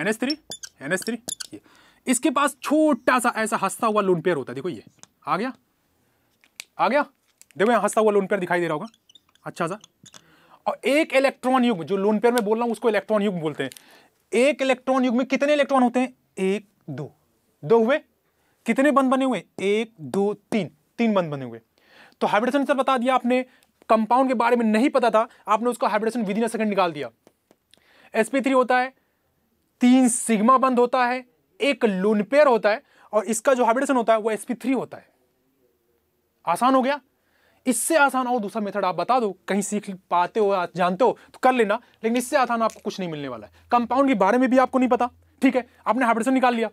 N S three N S three ये इसके पास छोटा सा ऐसा हंसता हुआ लोन पेयर होता है देखो ये आ गया आ गया देखो यहाँ हंसता हुआ लोन पेयर दिखाई दे रहा होगा अच्छा सा और एक इलेक्ट्रॉन युग जो लोन पेयर में बोल रहा हूं उसको इलेक्ट्रॉन युग बोलते हैं एक इलेक्ट्रॉन युग में कितने इलेक्ट्रॉन होते हैं एक दो दो हुए कितने बंद बने हुए एक दो तीन तीन बंद बने हुए तो हाइब्रिडेशन सर बता दिया आपने कंपाउंड के बारे में नहीं पता था आपने उसका हाइब्रिडेशन विद इन सेकंड निकाल दिया sp3 होता है तीन सिग्मा बंद होता है एक लोन पेयर होता है और इसका जो हाइब्रिडेशन होता है वो sp3 होता है आसान हो गया इससे आसान और दूसरा मेथड आप बता दो कहीं सीख पाते हो जानते हो तो कर लेना लेकिन इससे आसान आपको कुछ नहीं मिलने वाला है कंपाउंड के बारे में भी आपको नहीं पता ठीक है आपने हाइब्रिडेशन निकाल लिया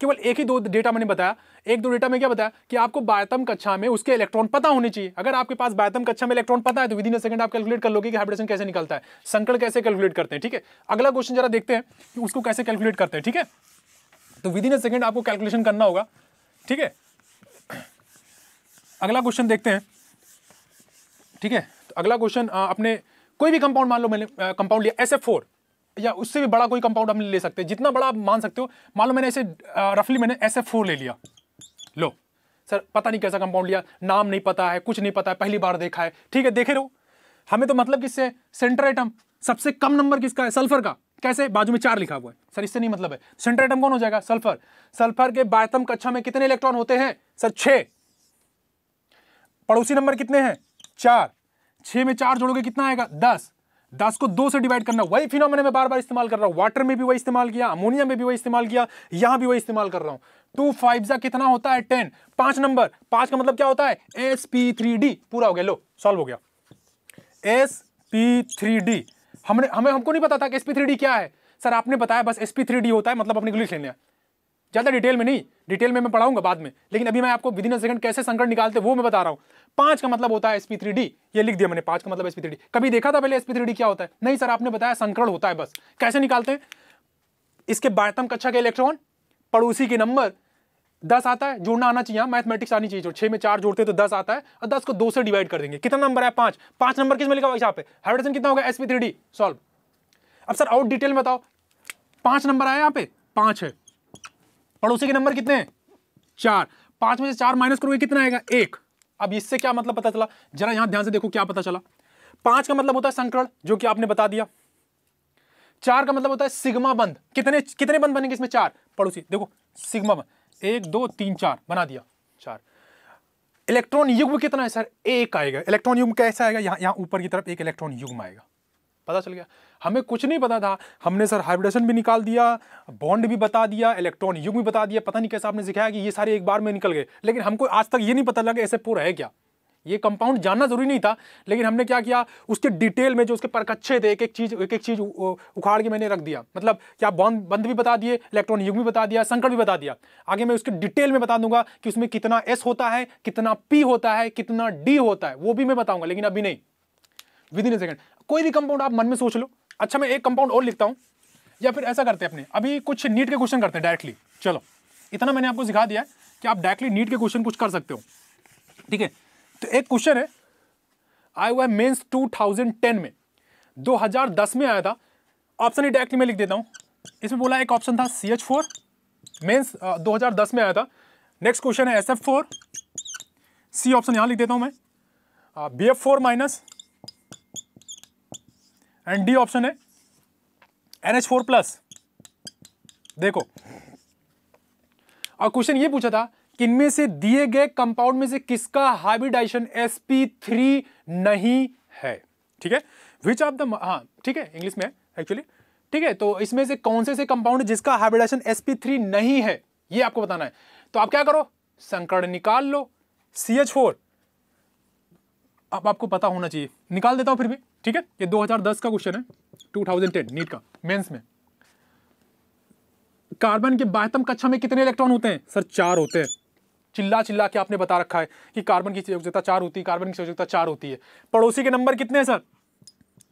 केवल एक ही दो डेटा मैंने बताया एक दो डेटा में क्या बताया कि आपको बायतम कक्षा में उसके इलेक्ट्रॉन पता होने चाहिए अगर आपके पास बायतम कक्षा में इलेक्ट्रॉन पता है तो विद इन सेकंड आप कैलकुलेट कर लोगे कि हाइब्रिडेशन कैसे निकलता है संकड़ कैसे कैलकुलेट करते हैं ठीक है अगला क्वेश्चन जरा देखते हैं कि उसको कैसे कैलकुलेट करते हैं ठीक है तो विद इन सेकंड आपको कैलकुलेशन करना होगा ठीक है अगला क्वेश्चन देखते हैं ठीक है तो अगला क्वेश्चन अपने कोई भी कंपाउंड मान लो मैंने कंपाउंड लिया एस या उससे भी बड़ा कोई कंपाउंड हम ले सकते हैं जितना बड़ा आप मान सकते हो मान लो मैंने ऐसे रफली मैंने एस ले लिया लो सर पता नहीं कैसा कंपाउंड लिया नाम नहीं पता है कुछ नहीं पता है पहली बार देखा है ठीक है देखे रहो हमें तो मतलब किससे सेंटर आइटम सबसे कम नंबर किसका है सल्फर का कैसे बाजू में चार लिखा हुआ है सर इससे नहीं मतलब है सेंटर आइटम कौन हो जाएगा सल्फर सल्फर के बायतम कक्षा में कितने इलेक्ट्रॉन होते हैं सर छे पड़ोसी नंबर कितने हैं चार छह में चार जोड़ोगे कितना आएगा दस दस को दो से डिवाइड करना वही फिनो मैंने बार बार इस्तेमाल कर रहा हूं वाटर में भी वही इस्तेमाल किया अमोनिया में भी वही इस्तेमाल किया यहां भी वही इस्तेमाल कर रहा हूं टू फाइव जा कितना होता है टेन पांच नंबर पांच का मतलब क्या होता है एस पी थ्री डी पूरा हो गया लो सॉल्व हो गया एस पी थ्री डी हमने हमें हमको नहीं पता था कि एस पी थ्री डी क्या है सर आपने बताया बस एस पी थ्री डी होता है मतलब अपने को लिख लेने है ज़्यादा डिटेल में नहीं डिटेल में मैं पढ़ाऊंगा बाद में लेकिन अभी मैं आपको विद इन सेकंड कैसे संकट निकालते वो मैं बता रहा हूँ पांच का मतलब होता है एस ये लिख दिया मैंने पांच का मतलब एस कभी देखा था पहले एस क्या होता है नहीं सर आपने बताया संकरण होता है बस कैसे निकालते हैं इसके बारहतम कक्षा के इलेक्ट्रॉन पड़ोसी के नंबर दस आता है जोड़ना आना चाहिए मैथमेटिक्स हाँ, आनी चाहिए छः में चार जोड़ते तो दस आता है और दस को दो से डिवाइड कर देंगे कितना नंबर है पाँच पांच नंबर किस में लिखा हुआ पे हाइड्रोजन कितना होगा S P three D solve अब सर आउट डिटेल में बताओ पाँच नंबर आया यहाँ पे पांच है पड़ोसी के नंबर कितने चार पांच में से चार माइनस करोगे कितना आएगा एक अब इससे क्या मतलब पता चला जरा यहां ध्यान से देखो क्या पता चला पांच का मतलब होता है संकरण जो कि आपने बता दिया चार का मतलब होता है सिग्मा बंद कितने कितने बंद बनेंगे इसमें चार पड़ोसी देखो सिग्मा बंद एक दो तीन चार बना दिया चार इलेक्ट्रॉन युग्म कितना है सर एक आएगा इलेक्ट्रॉन युग्म कैसा आएगा यहाँ यहाँ ऊपर की तरफ एक इलेक्ट्रॉन युग्म आएगा पता चल गया हमें कुछ नहीं पता था हमने सर हाइब्रिडेशन भी निकाल दिया बॉन्ड भी बता दिया इलेक्ट्रॉन युग भी बता दिया पता नहीं कैसे आपने सिखाया कि ये सारे एक बार में निकल गए लेकिन हमको आज तक ये नहीं पता लगा ऐसे पूरा है क्या ये कंपाउंड जानना जरूरी नहीं था लेकिन हमने क्या किया उसके डिटेल में जो उसके परकच्छे थे एक एक चीज़ एक एक चीज़ उखाड़ के मैंने रख दिया मतलब क्या बॉन्ड बंद भी बता दिए इलेक्ट्रॉन युग भी बता दिया संकट भी बता दिया आगे मैं उसके डिटेल में बता दूंगा कि उसमें कितना एस होता है कितना पी होता है कितना डी होता है वो भी मैं बताऊंगा लेकिन अभी नहीं विद इन ए सेकेंड कोई भी कंपाउंड आप मन में सोच लो अच्छा मैं एक कंपाउंड और लिखता हूँ या फिर ऐसा करते हैं अपने अभी कुछ नीट के क्वेश्चन करते हैं डायरेक्टली चलो इतना मैंने आपको सिखा दिया कि आप डायरेक्टली नीट के क्वेश्चन कुछ कर सकते हो ठीक है तो एक क्वेश्चन है आया हुआ टू मेन्स टेन में दस में आया था ऑप्शन ही डायरेक्टली मैं लिख देता हूँ इसमें बोला एक ऑप्शन था सी एच फोर मेन्स दो में आया था नेक्स्ट क्वेश्चन है S F four C option यहाँ लिख देता हूँ मैं B F four minus and D option है एन एच फोर प्लस देखो और क्वेश्चन ये पूछा था कि इनमें से दिए गए कंपाउंड में से किसका हाइब्रिडाइजेशन sp3 नहीं है ठीक है विच ऑफ द हाँ ठीक है इंग्लिश में एक्चुअली ठीक है तो इसमें से कौन से से कंपाउंड जिसका हाइब्रिडाइजेशन sp3 नहीं है ये आपको बताना है तो आप क्या करो संकरण निकाल लो सी एच फोर अब आपको पता होना चाहिए निकाल देता हूँ फिर भी ठीक है ये 2010 का क्वेश्चन है 2010 नीट का मेंस में कार्बन के बाहतम कक्षा में कितने इलेक्ट्रॉन होते हैं सर चार होते हैं चिल्ला चिल्ला के आपने बता रखा है कि कार्बन की संयोजकता चार होती है कार्बन की संयोजकता चार होती है पड़ोसी के नंबर कितने हैं सर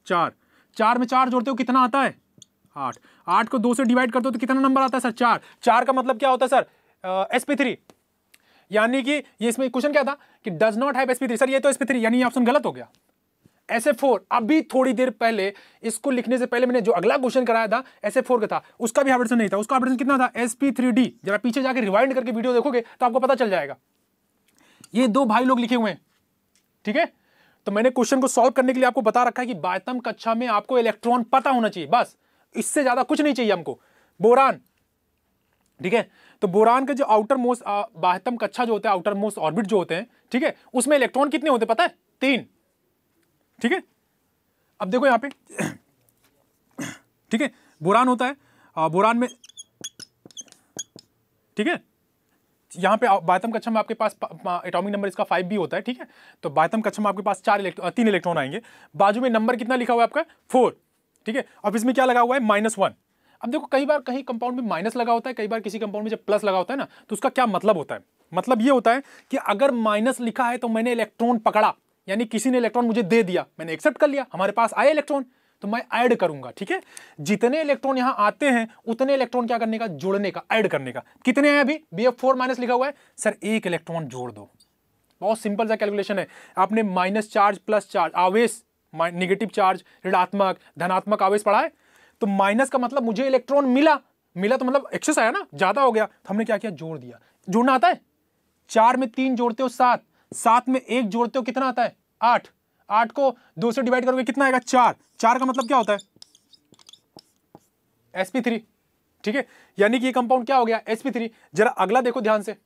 चार चार में चार जोड़ते हो कितना आता है आठ आठ को दो से डिवाइड करते हो तो कितना नंबर आता है सर चार चार का मतलब क्या होता है सर एस यानी कि ये इसमें क्वेश्चन क्या था कि does not have sp3 sir ये तो sp3 यानी ऑप्शन गलत हो गया SF4 अभी थोड़ी देर पहले इसको लिखने से पहले मैंने जो अगला क्वेश्चन कराया था SF4 का था उसका भी हाइब्रिडेशन नहीं था उसका हाइब्रिडेशन कितना था sp3d जरा पीछे जाकर रिवाइंड करके वीडियो देखोगे तो आपको पता चल जाएगा ये दो भाई लोग लिखे हुए हैं ठीक है तो मैंने क्वेश्चन को सॉल्व करने के लिए आपको बता रखा है कि बायतम कक्षा में आपको इलेक्ट्रॉन पता होना चाहिए बस इससे ज्यादा कुछ नहीं चाहिए हमको बोरान ठीक है तो बोरान का जो आउटर मोस्ट बाहतम कच्छा जो होता है आउटर मोस्ट ऑर्बिट जो होते हैं ठीक है उसमें इलेक्ट्रॉन कितने होते हैं पता है तीन ठीक है अब देखो यहाँ पे ठीक है बोरान होता है बोरान में ठीक है यहाँ पे बातम कक्षा में आपके पास एटॉमिक नंबर इसका फाइव भी होता है ठीक है तो बाहतम कक्षा में आपके पास चार इलेक्ट्रॉन तीन इलेक्ट्रॉन आएंगे बाजू में नंबर कितना लिखा हुआ है आपका फोर ठीक है अब इसमें क्या लगा हुआ है माइनस वन अब देखो कई बार कहीं कंपाउंड में माइनस लगा होता है कई बार किसी कंपाउंड में जब प्लस लगा होता है ना तो उसका क्या मतलब होता है मतलब ये होता है कि अगर माइनस लिखा है तो मैंने इलेक्ट्रॉन पकड़ा यानी किसी ने इलेक्ट्रॉन मुझे दे दिया मैंने एक्सेप्ट कर लिया हमारे पास आए इलेक्ट्रॉन तो मैं ऐड करूंगा ठीक है जितने इलेक्ट्रॉन यहां आते हैं उतने इलेक्ट्रॉन क्या करने का जोड़ने का ऐड करने का कितने हैं अभी बी एफ फोर माइनस लिखा हुआ है सर एक इलेक्ट्रॉन जोड़ दो बहुत सिंपल सा कैलकुलेशन है आपने माइनस चार्ज प्लस चार्ज आवेश निगेटिव चार्ज ऋणात्मक धनात्मक आवेश पढ़ा है तो माइनस का मतलब मुझे इलेक्ट्रॉन मिला मिला तो मतलब एक्सेस आया ना ज्यादा हो गया तो हमने क्या किया जोड़ दिया जोड़ना आता है चार में तीन जोड़ते हो सात सात में एक जोड़ते हो कितना आता है आठ आठ को दो से डिवाइड करोगे कितना आएगा चार चार का मतलब क्या होता है एसपी थ्री ठीक है यानी कि ये कंपाउंड क्या हो गया एसपी थ्री जरा अगला देखो ध्यान से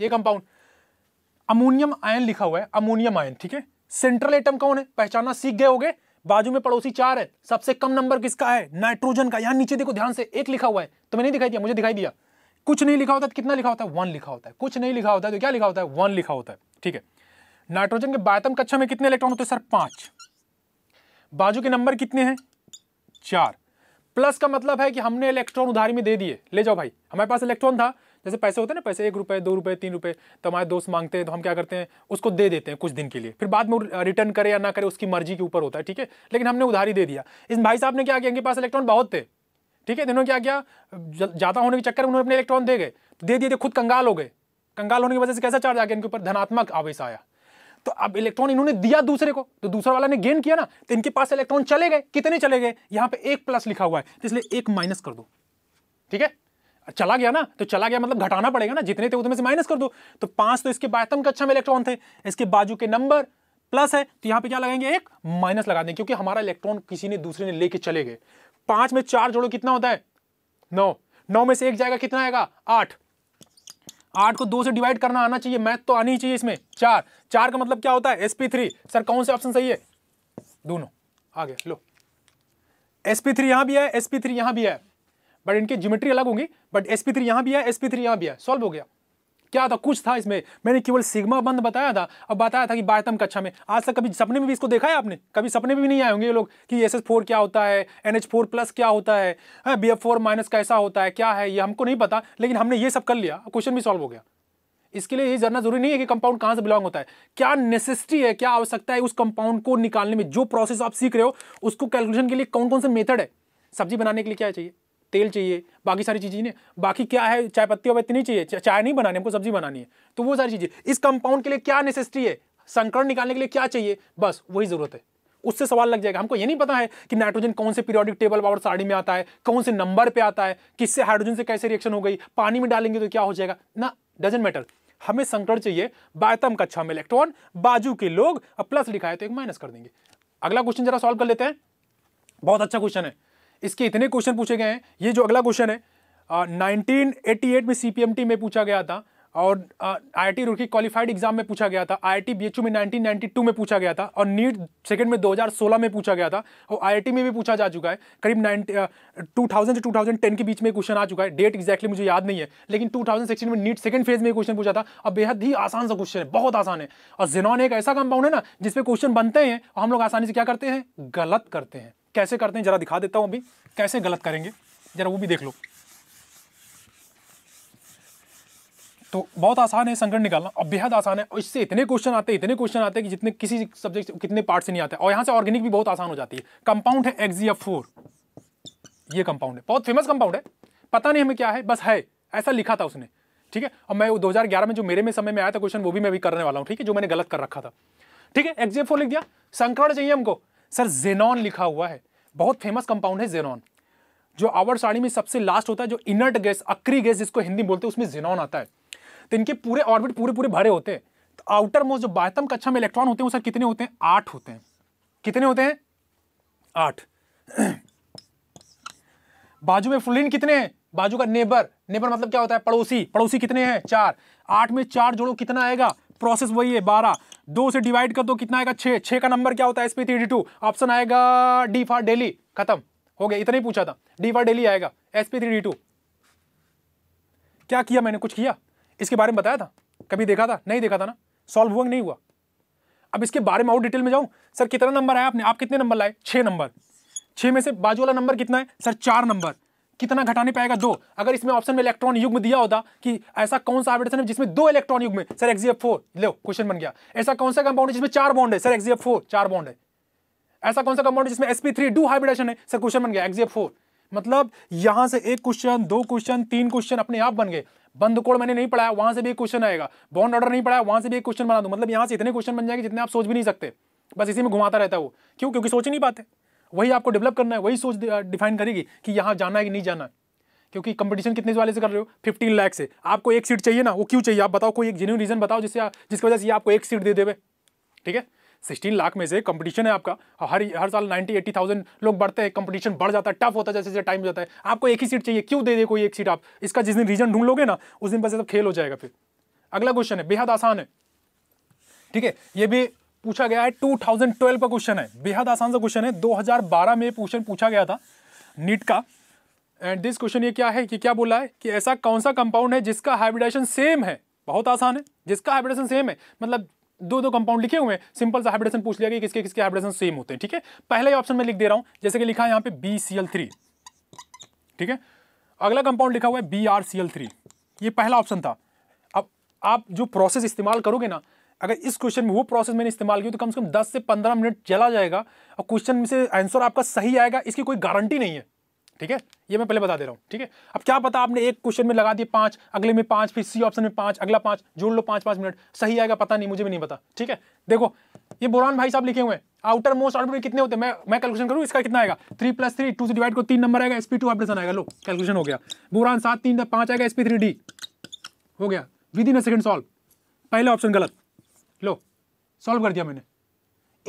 ये कंपाउंड अमोनियम आयन लिखा हुआ है अमोनियम आयन ठीक है सेंट्रल एटम कौन है पहचानना सीख गए होगे बाजू में पड़ोसी चार है सबसे कम नंबर किसका है नाइट्रोजन का यहाँ नीचे देखो ध्यान से एक लिखा हुआ है तुम्हें नहीं दिखाई दिया मुझे दिखाई दिया कुछ नहीं लिखा होता तो कितना लिखा होता है वन लिखा होता है कुछ नहीं लिखा होता है तो क्या लिखा होता है वन लिखा होता है ठीक है नाइट्रोजन के बातम कक्षा में कितने इलेक्ट्रॉन होते हैं सर पांच बाजू के नंबर कितने हैं चार प्लस का मतलब है कि हमने इलेक्ट्रॉन उधारी में दे दिए ले जाओ भाई हमारे पास इलेक्ट्रॉन था जैसे पैसे होते हैं ना पैसे एक रुपये दो रुपये तीन रुपये तो हमारे दोस्त मांगते हैं तो हम क्या करते हैं उसको दे देते हैं कुछ दिन के लिए फिर बाद में रिटर्न करे या ना करे उसकी मर्जी के ऊपर होता है ठीक है लेकिन हमने उधारी दे दिया इस भाई साहब ने क्या किया इनके पास इलेक्ट्रॉन बहुत थे ठीक है इन्होंने क्या किया ज़्यादा होने के चक्कर में उन्होंने अपने इलेक्ट्रॉन दे गए तो दे दिए थे खुद कंगाल हो गए कंगाल होने की वजह से कैसा चार्ज आ गया इनके ऊपर धनात्मक आवेश आया तो अब इलेक्ट्रॉन इन्होंने दिया दूसरे को तो दूसरा वाला ने गेन किया ना तो इनके पास इलेक्ट्रॉन चले गए कितने चले गए यहाँ पे एक प्लस लिखा हुआ है तो इसलिए एक माइनस कर दो ठीक है चला गया ना तो चला गया मतलब घटाना पड़ेगा ना जितने थे उतने से माइनस कर दो तो पांच तो इसके बायतम कक्षा में इलेक्ट्रॉन थे इसके बाजू के नंबर प्लस है तो यहाँ पे क्या लगाएंगे एक माइनस लगा देंगे क्योंकि हमारा इलेक्ट्रॉन किसी ने दूसरे ने लेके चले गए पांच में चार जोड़ो कितना होता है नौ नौ में से एक जाएगा कितना आएगा आठ आठ को दो से डिवाइड करना आना चाहिए मैथ तो आनी ही चाहिए इसमें चार चार का मतलब क्या होता है एसपी थ्री सर कौन से ऑप्शन सही है दोनों आगे लो एसपी थ्री यहां भी है एसपी थ्री यहां भी है बट इनकी ज्योमेट्री अलग होंगी बट एस पी थ्री यहाँ भी है एस पी थ्री यहाँ भी है सॉल्व हो गया क्या था कुछ था इसमें मैंने केवल सिग्मा बंद बताया था अब बताया था कि बारहतम कक्षा में आज तक कभी सपने में भी इसको देखा है आपने कभी सपने में भी नहीं आए होंगे ये लोग कि एस एस फोर क्या होता है एन एच फोर प्लस क्या होता है बी एफ फोर माइनस कैसा होता है क्या है ये हमको नहीं पता लेकिन हमने ये सब कर लिया क्वेश्चन भी सॉल्व हो गया इसके लिए ये जानना जरूरी नहीं है कि कंपाउंड कहाँ से बिलोंग होता है क्या नेसेसिटी है क्या आवश्यकता है उस कंपाउंड को निकालने में जो प्रोसेस आप सीख रहे हो उसको कैलकुलेशन के लिए कौन कौन से मेथड है सब्जी बनाने के लिए क्या चाहिए तेल चाहिए बाकी सारी चीज़ें ने बाकी क्या है चाय पत्ती और इतनी चाहिए चाय नहीं बनानी हमको सब्जी बनानी है तो वो सारी चीज़ें इस कंपाउंड के लिए क्या नेसेसिटी है संकरण निकालने के लिए क्या चाहिए बस वही ज़रूरत है उससे सवाल लग जाएगा हमको ये नहीं पता है कि नाइट्रोजन कौन से पीरियोडिक टेबल पावर साड़ी में आता है कौन से नंबर पे आता है किससे हाइड्रोजन से कैसे रिएक्शन हो गई पानी में डालेंगे तो क्या हो जाएगा ना डजेंट मैटर हमें संकरण चाहिए बायतम कक्षा में इलेक्ट्रॉन बाजू के लोग अब प्लस लिखा है तो एक माइनस कर देंगे अगला क्वेश्चन जरा सॉल्व कर लेते हैं बहुत अच्छा क्वेश्चन है इसके इतने क्वेश्चन पूछे गए हैं ये जो अगला क्वेश्चन है नाइनटीन एटी एट में सी पी एम टी में पूछा गया था और आई आई टी रुकी क्वालिफाइड एग्जाम में पूछा गया था I I T B H U में नाइनटीन टू में पूछा गया था और नीट सेकंड में दो हज़ार सोलह में पूछा गया था और आई आई टी में भी पूछा जा चुका है करीब टू थाउजेंड से टू थाउजेंड टेन के बीच में क्वेश्चन आ चुका है डेट एक्जैक्टली मुझे याद नहीं है लेकिन टू थाउजेंड सिक्सटीन में नीट सेकंड फेज में क्वेश्चन पूछा था और बेहद ही आसान सा क्वेश्चन है बहुत आसान है और जिनॉन एक ऐसा कंपाउंड है ना जिसपे क्वेश्चन बनते हैं और हम लोग आसानी से क्या करते हैं गलत करते हैं कैसे करते हैं जरा दिखा देता हूँ अभी कैसे गलत करेंगे जरा वो भी देख लो तो बहुत आसान है संकट निकालना और बेहद आसान है और इससे इतने क्वेश्चन आते हैं इतने क्वेश्चन आते हैं कि जितने किसी सब्जेक्ट कितने पार्ट से नहीं आते और यहाँ से ऑर्गेनिक भी बहुत आसान हो जाती है कंपाउंड है एक्जिया फोर ये कंपाउंड है बहुत फेमस कंपाउंड है पता नहीं हमें क्या है बस है ऐसा लिखा था उसने ठीक है और मैं दो 2011 में जो मेरे में समय में आया था क्वेश्चन वो भी मैं अभी करने वाला हूँ ठीक है जो मैंने गलत कर रखा था ठीक है एक्जिया लिख दिया संकरण चाहिए हमको सर जेनॉन लिखा हुआ है बहुत फेमस कंपाउंड है जेनॉन जो आवर साड़ी में सबसे लास्ट होता है जो इनर्ट गैस अक्री गैस जिसको हिंदी बोलते हैं उसमें जेनॉन आता है तो इनके पूरे ऑर्बिट पूरे पूरे भरे होते हैं तो आउटर मोस्ट जो बाहतम कक्षा में इलेक्ट्रॉन होते हैं वो सर कितने होते हैं आठ होते हैं कितने होते हैं आठ बाजू में फुलिन कितने हैं बाजू का नेबर नेबर मतलब क्या होता है पड़ोसी पड़ोसी कितने हैं चार आठ में चार जोड़ो कितना आएगा प्रोसेस वही है बारह दो से डिवाइड कर दो कितना आएगा छः छः का नंबर क्या होता है S P three two option आएगा डी फॉर डेली खत्म हो गया इतना ही पूछा था डी फॉर डेली आएगा एस पी थ्री टू क्या किया मैंने कुछ किया इसके बारे में बताया था कभी देखा था नहीं देखा था ना सॉल्व हुआ नहीं हुआ अब इसके बारे में और डिटेल में जाऊँ सर कितना नंबर आया आपने आप कितने नंबर लाए छः नंबर छः में से बाजू वाला नंबर कितना है सर चार नंबर कितना घटाने पाएगा दो अगर इसमें ऑप्शन में इलेक्ट्रॉन युग्म दिया होता कि ऐसा कौन सा हाइब्रिडेशन है जिसमें दो इलेक्ट्रॉन युग्म में सर एक्सजीएफ फोर लो क्वेश्चन बन गया ऐसा कौन सा कंपाउंड है जिसमें चार बॉन्ड है सर एक्सजीएफ फोर चार बॉन्ड है ऐसा कौन सा कंपाउंड है जिसमें एसपी थ्री डू हाइब्रिडेशन है सर क्वेश्चन बन गया एक्सजीएफ फोर मतलब यहां से एक क्वेश्चन दो क्वेश्चन तीन क्वेश्चन अपने आप बन गए बंद कोड मैंने नहीं पढ़ाया वहां से भी एक क्वेश्चन आएगा बॉन्ड ऑर्डर नहीं पढ़ाया वहां से भी एक क्वेश्चन बना दो मतलब यहां से इतने क्वेश्चन बन जाएंगे जितने आप सोच भी नहीं सकते बस इसी में घुमाता रहता है वो क्यों क्योंकि सोच नहीं पाते वही आपको डेवलप करना है वही सोच डिफाइन करेगी कि यहाँ जाना है कि नहीं जाना है क्योंकि कंपटीशन कितने वाले से कर रहे हो फिफ्टीन लाख से आपको एक सीट चाहिए ना वो क्यों चाहिए आप बताओ कोई एक जेन्यून रीज़न बताओ जिससे जिसकी वजह से आपको एक सीट दे देवे ठीक है सिक्सटीन लाख में से कंपटीशन है आपका हर हर साल नाइन्टी एट्टी थाउजेंड लोग बढ़ते हैं कंपटीशन बढ़ जाता है टफ होता है जैसे जैसे टाइम जाता है आपको एक ही सीट चाहिए क्यों दे दे कोई एक सीट आप इसका जिस दिन रीजन ढूंढ लोगे ना उस दिन बस खेल हो जाएगा फिर अगला क्वेश्चन है बेहद आसान है ठीक है ये भी पूछा गया है 2012 का क्वेश्चन है बेहद आसान सा क्वेश्चन है 2012 में क्वेश्चन पूछा गया था नीट का एंड दिस क्वेश्चन ये क्या है कि क्या बोला है कि ऐसा कौन सा कंपाउंड है जिसका हाइब्रिडेशन सेम है बहुत आसान है जिसका हाइब्रिडेशन सेम है मतलब दो दो कंपाउंड लिखे हुए हैं सिंपल सा हाइब्रिडेशन पूछ लिया कि किसके किसके हाइब्रिडेशन सेम होते हैं ठीक है पहले ही ऑप्शन में लिख दे रहा हूं जैसे कि लिखा है यहां पे बी ठीक है अगला कंपाउंड लिखा हुआ है बी ये पहला ऑप्शन था अब आप जो प्रोसेस इस्तेमाल करोगे ना अगर इस क्वेश्चन में वो प्रोसेस मैंने इस्तेमाल की तो कम से कम दस से पंद्रह मिनट चला जाएगा और क्वेश्चन में से आंसर आपका सही आएगा इसकी कोई गारंटी नहीं है ठीक है ये मैं पहले बता दे रहा हूँ ठीक है अब क्या पता आपने एक क्वेश्चन में लगा दिए पाँच अगले में पाँच फिर सी ऑप्शन में पाँच अगला पाँच जोड़ लो पाँच पाँच मिनट सही आएगा पता नहीं मुझे भी नहीं पता ठीक है देखो ये बुरान भाई साहब लिखे हुए आउटर मोस्ट आउटर कितने होते हैं मैं मैं कैलकुलेशन करूँ इसका कितना आएगा थ्री प्लस थ्री टू से डिवाइड को तीन नंबर आएगा एस पी टू ऑपरेशन आएगा लो कैलकुलेशन हो गया बुरान सात तीन पाँच आएगा एस पी थ्री डी हो गया within a second solve पहला ऑप्शन गलत लो सॉल्व कर दिया मैंने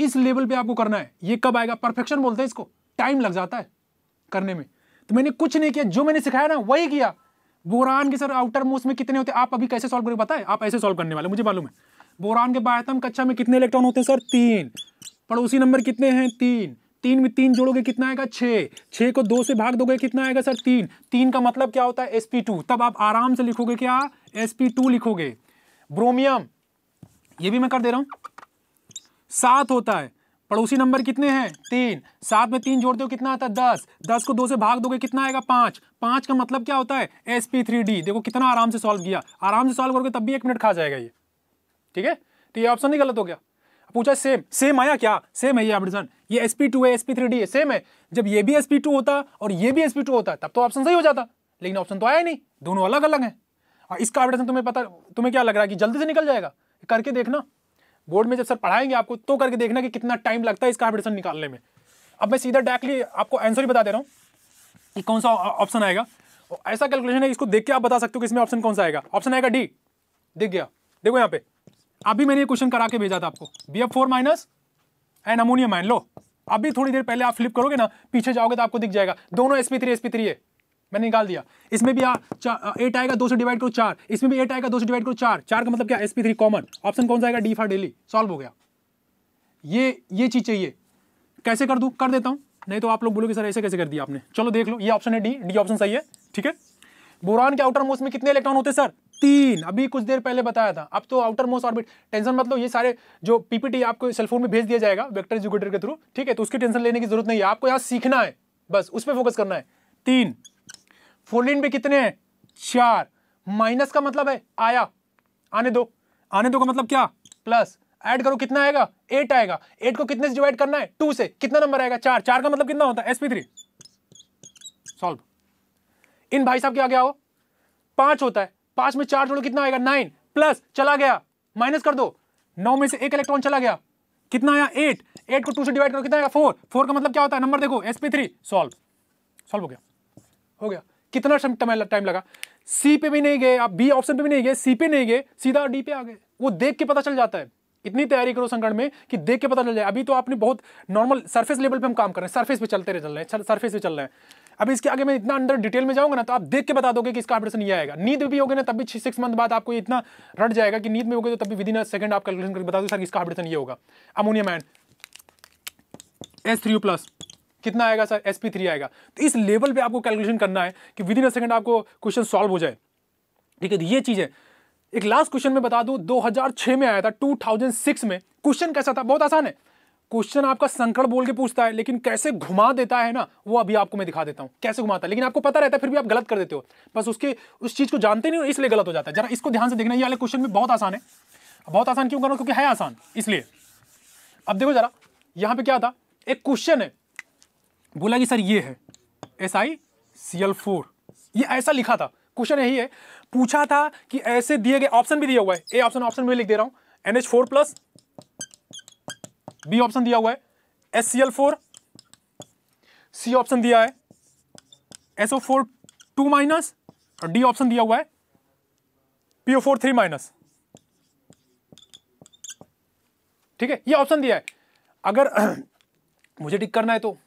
इस लेवल पे आपको करना है ये कब आएगा परफेक्शन बोलते हैं इसको टाइम लग जाता है करने में तो मैंने कुछ नहीं किया जो मैंने सिखाया ना वही किया बोरान के सर आउटर मोस्ट में कितने होते हैं आप अभी कैसे सॉल्व करेंगे बताए आप ऐसे सॉल्व करने वाले मुझे मालूम है बोरान के बायतम कक्षा में कितने इलेक्ट्रॉन होते हैं सर तीन पड़ोसी नंबर कितने हैं तीन तीन में तीन जोड़ोगे कितना आएगा छः छः को दो से भाग दोगे कितना आएगा सर तीन तीन का मतलब क्या होता है एस तब आप आराम से लिखोगे क्या एस लिखोगे ब्रोमियम ये भी मैं कर दे रहा हूँ सात होता है पड़ोसी नंबर कितने हैं तीन सात में तीन जोड़ते हो कितना आता है दस दस को दो से भाग दोगे कितना आएगा पाँच पाँच का मतलब क्या होता है एस पी थ्री डी देखो कितना आराम से सॉल्व किया आराम से सॉल्व करोगे तब भी एक मिनट खा जाएगा ये ठीक है तो ये ऑप्शन नहीं गलत हो गया पूछा सेम सेम आया क्या सेम है ये ऑप्शन ये एस पी टू है एस पी थ्री डी है सेम है जब ये भी एस पी टू होता और ये भी एस पी टू होता तब तो ऑप्शन सही हो जाता लेकिन ऑप्शन तो आया नहीं दोनों अलग अलग हैं और इसका ऑप्शन तुम्हें पता तुम्हें क्या लग रहा है कि जल्दी से निकल जाएगा करके देखना बोर्ड में जब सर पढ़ाएंगे आपको तो करके देखना कि कितना टाइम लगता है इसका हाइब्रिडेशन निकालने में अब मैं सीधा डायरेक्टली आपको आंसर ही बता दे रहा हूँ कि कौन सा ऑप्शन आएगा और ऐसा कैलकुलेशन है इसको देख के आप बता सकते हो कि इसमें ऑप्शन कौन सा आएगा ऑप्शन आएगा डी देख गया देखो यहाँ पे अभी मैंने ये क्वेश्चन करा के भेजा था आपको B F four minus N ammonium ion लो अभी थोड़ी देर पहले आप फ्लिप करोगे ना पीछे जाओगे तो आपको दिख जाएगा दोनों S P three S P three है मैंने निकाल दिया इसमें भी एट आएगा दो से डिवाइड करो चार इसमें भी एट आएगा दो से डिवाइड करो चार चार का मतलब क्या S P three common option कौन सा आएगा डी फॉर डेली सॉल्व हो गया ये ये चीज़ चाहिए कैसे कर दू कर देता हूँ नहीं तो आप लोग बोलोगे सर ऐसे कैसे कर दिया आपने चलो देख लो ये ऑप्शन है डी डी ऑप्शन सही है ठीक है बोरान के आउटर मोस्ट में कितने इलेक्ट्रॉन होते सर तीन अभी कुछ देर पहले बताया था अब तो आउटर मोस्ट ऑर्बिट टेंशन मतलब ये सारे जो पीपीटी आपको सेलफोन में भेज दिया जाएगा वेक्टर जुगेटर के थ्रू ठीक है तो उसकी टेंशन लेने की जरूरत नहीं है आपको यहाँ सीखना है बस उस पर फोकस करना है तीन फोरलिन पे कितने हैं चार माइनस का मतलब है आया आने दो आने दो का मतलब क्या प्लस ऐड करो कितना आएगा एट आएगा एट को कितने से डिवाइड करना है टू से कितना नंबर आएगा चार चार का मतलब कितना होता है एसपी थ्री सॉल्व इन भाई साहब क्या गया हो पांच होता है पांच में चार जोड़ो कितना आएगा नाइन प्लस चला गया माइनस कर दो नौ में से एक इलेक्ट्रॉन चला गया कितना आया एट एट को टू से डिवाइड करो कितना आएगा फोर फोर का मतलब क्या होता है नंबर देखो एसपी थ्री सॉल्व सॉल्व हो गया हो गया कितना टाइम लगा सी पे भी नहीं गए आप बी ऑप्शन पे भी नहीं गए सी पे नहीं गए सीधा डी पे आ गए वो देख के पता चल जाता है इतनी तैयारी करो संगठन में कि देख के पता चल जाए अभी तो आपने बहुत नॉर्मल सरफेस लेवल पे हम काम कर रहे हैं सरफेस पे चलते रहे चल रहे हैं सरफेस पे चल रहे हैं अब इसके आगे मैं इतना अंदर डिटेल में जाऊंगा ना तो आप देख के बता दोगे कि इसका ऑपरेशन ये आएगा नींद भी होगी ना तब भी छह सिक्स मंथ बाद आपको इतना रट जाएगा कि नींद में होगी तो तभी विदिन सेकंड आप कैलकुलेशन करके बता दो सर इसका ऑपरेशन तो ये होगा ammonium and S three plus कितना आएगा सर एस थ्री आएगा तो इस लेवल पर आपको कैलकुलेशन करना है कि विद इन अ सेकंड आपको क्वेश्चन सॉल्व हो जाए ठीक है तो ये चीज़ है एक लास्ट क्वेश्चन में बता दूं 2006 में आया था 2006 में क्वेश्चन कैसा था बहुत आसान है क्वेश्चन आपका संकट बोल के पूछता है लेकिन कैसे घुमा देता है ना वो अभी आपको मैं दिखा देता हूं कैसे घुमाता है लेकिन आपको पता रहता है फिर भी आप गलत कर देते हो बस उसके उस चीज़ को जानते नहीं हो इसलिए गलत हो जाता है जरा इसको ध्यान से देखना ये वाले क्वेश्चन में बहुत आसान है बहुत आसान क्यों करो क्योंकि है आसान इसलिए अब देखो जरा यहाँ पे क्या था एक क्वेश्चन है बोला कि सर ये है S I C L four ये ऐसा लिखा था क्वेश्चन यही है पूछा था कि ऐसे दिए गए ऑप्शन भी दिया हुआ है ए ऑप्शन ऑप्शन में लिख दे रहा हूं N H four plus B option दिया हुआ है S C L four C option दिया है S O four two minus और डी ऑप्शन दिया हुआ है पीओ फोर थ्री माइनस ठीक है ये ऑप्शन दिया है अगर मुझे टिक करना है तो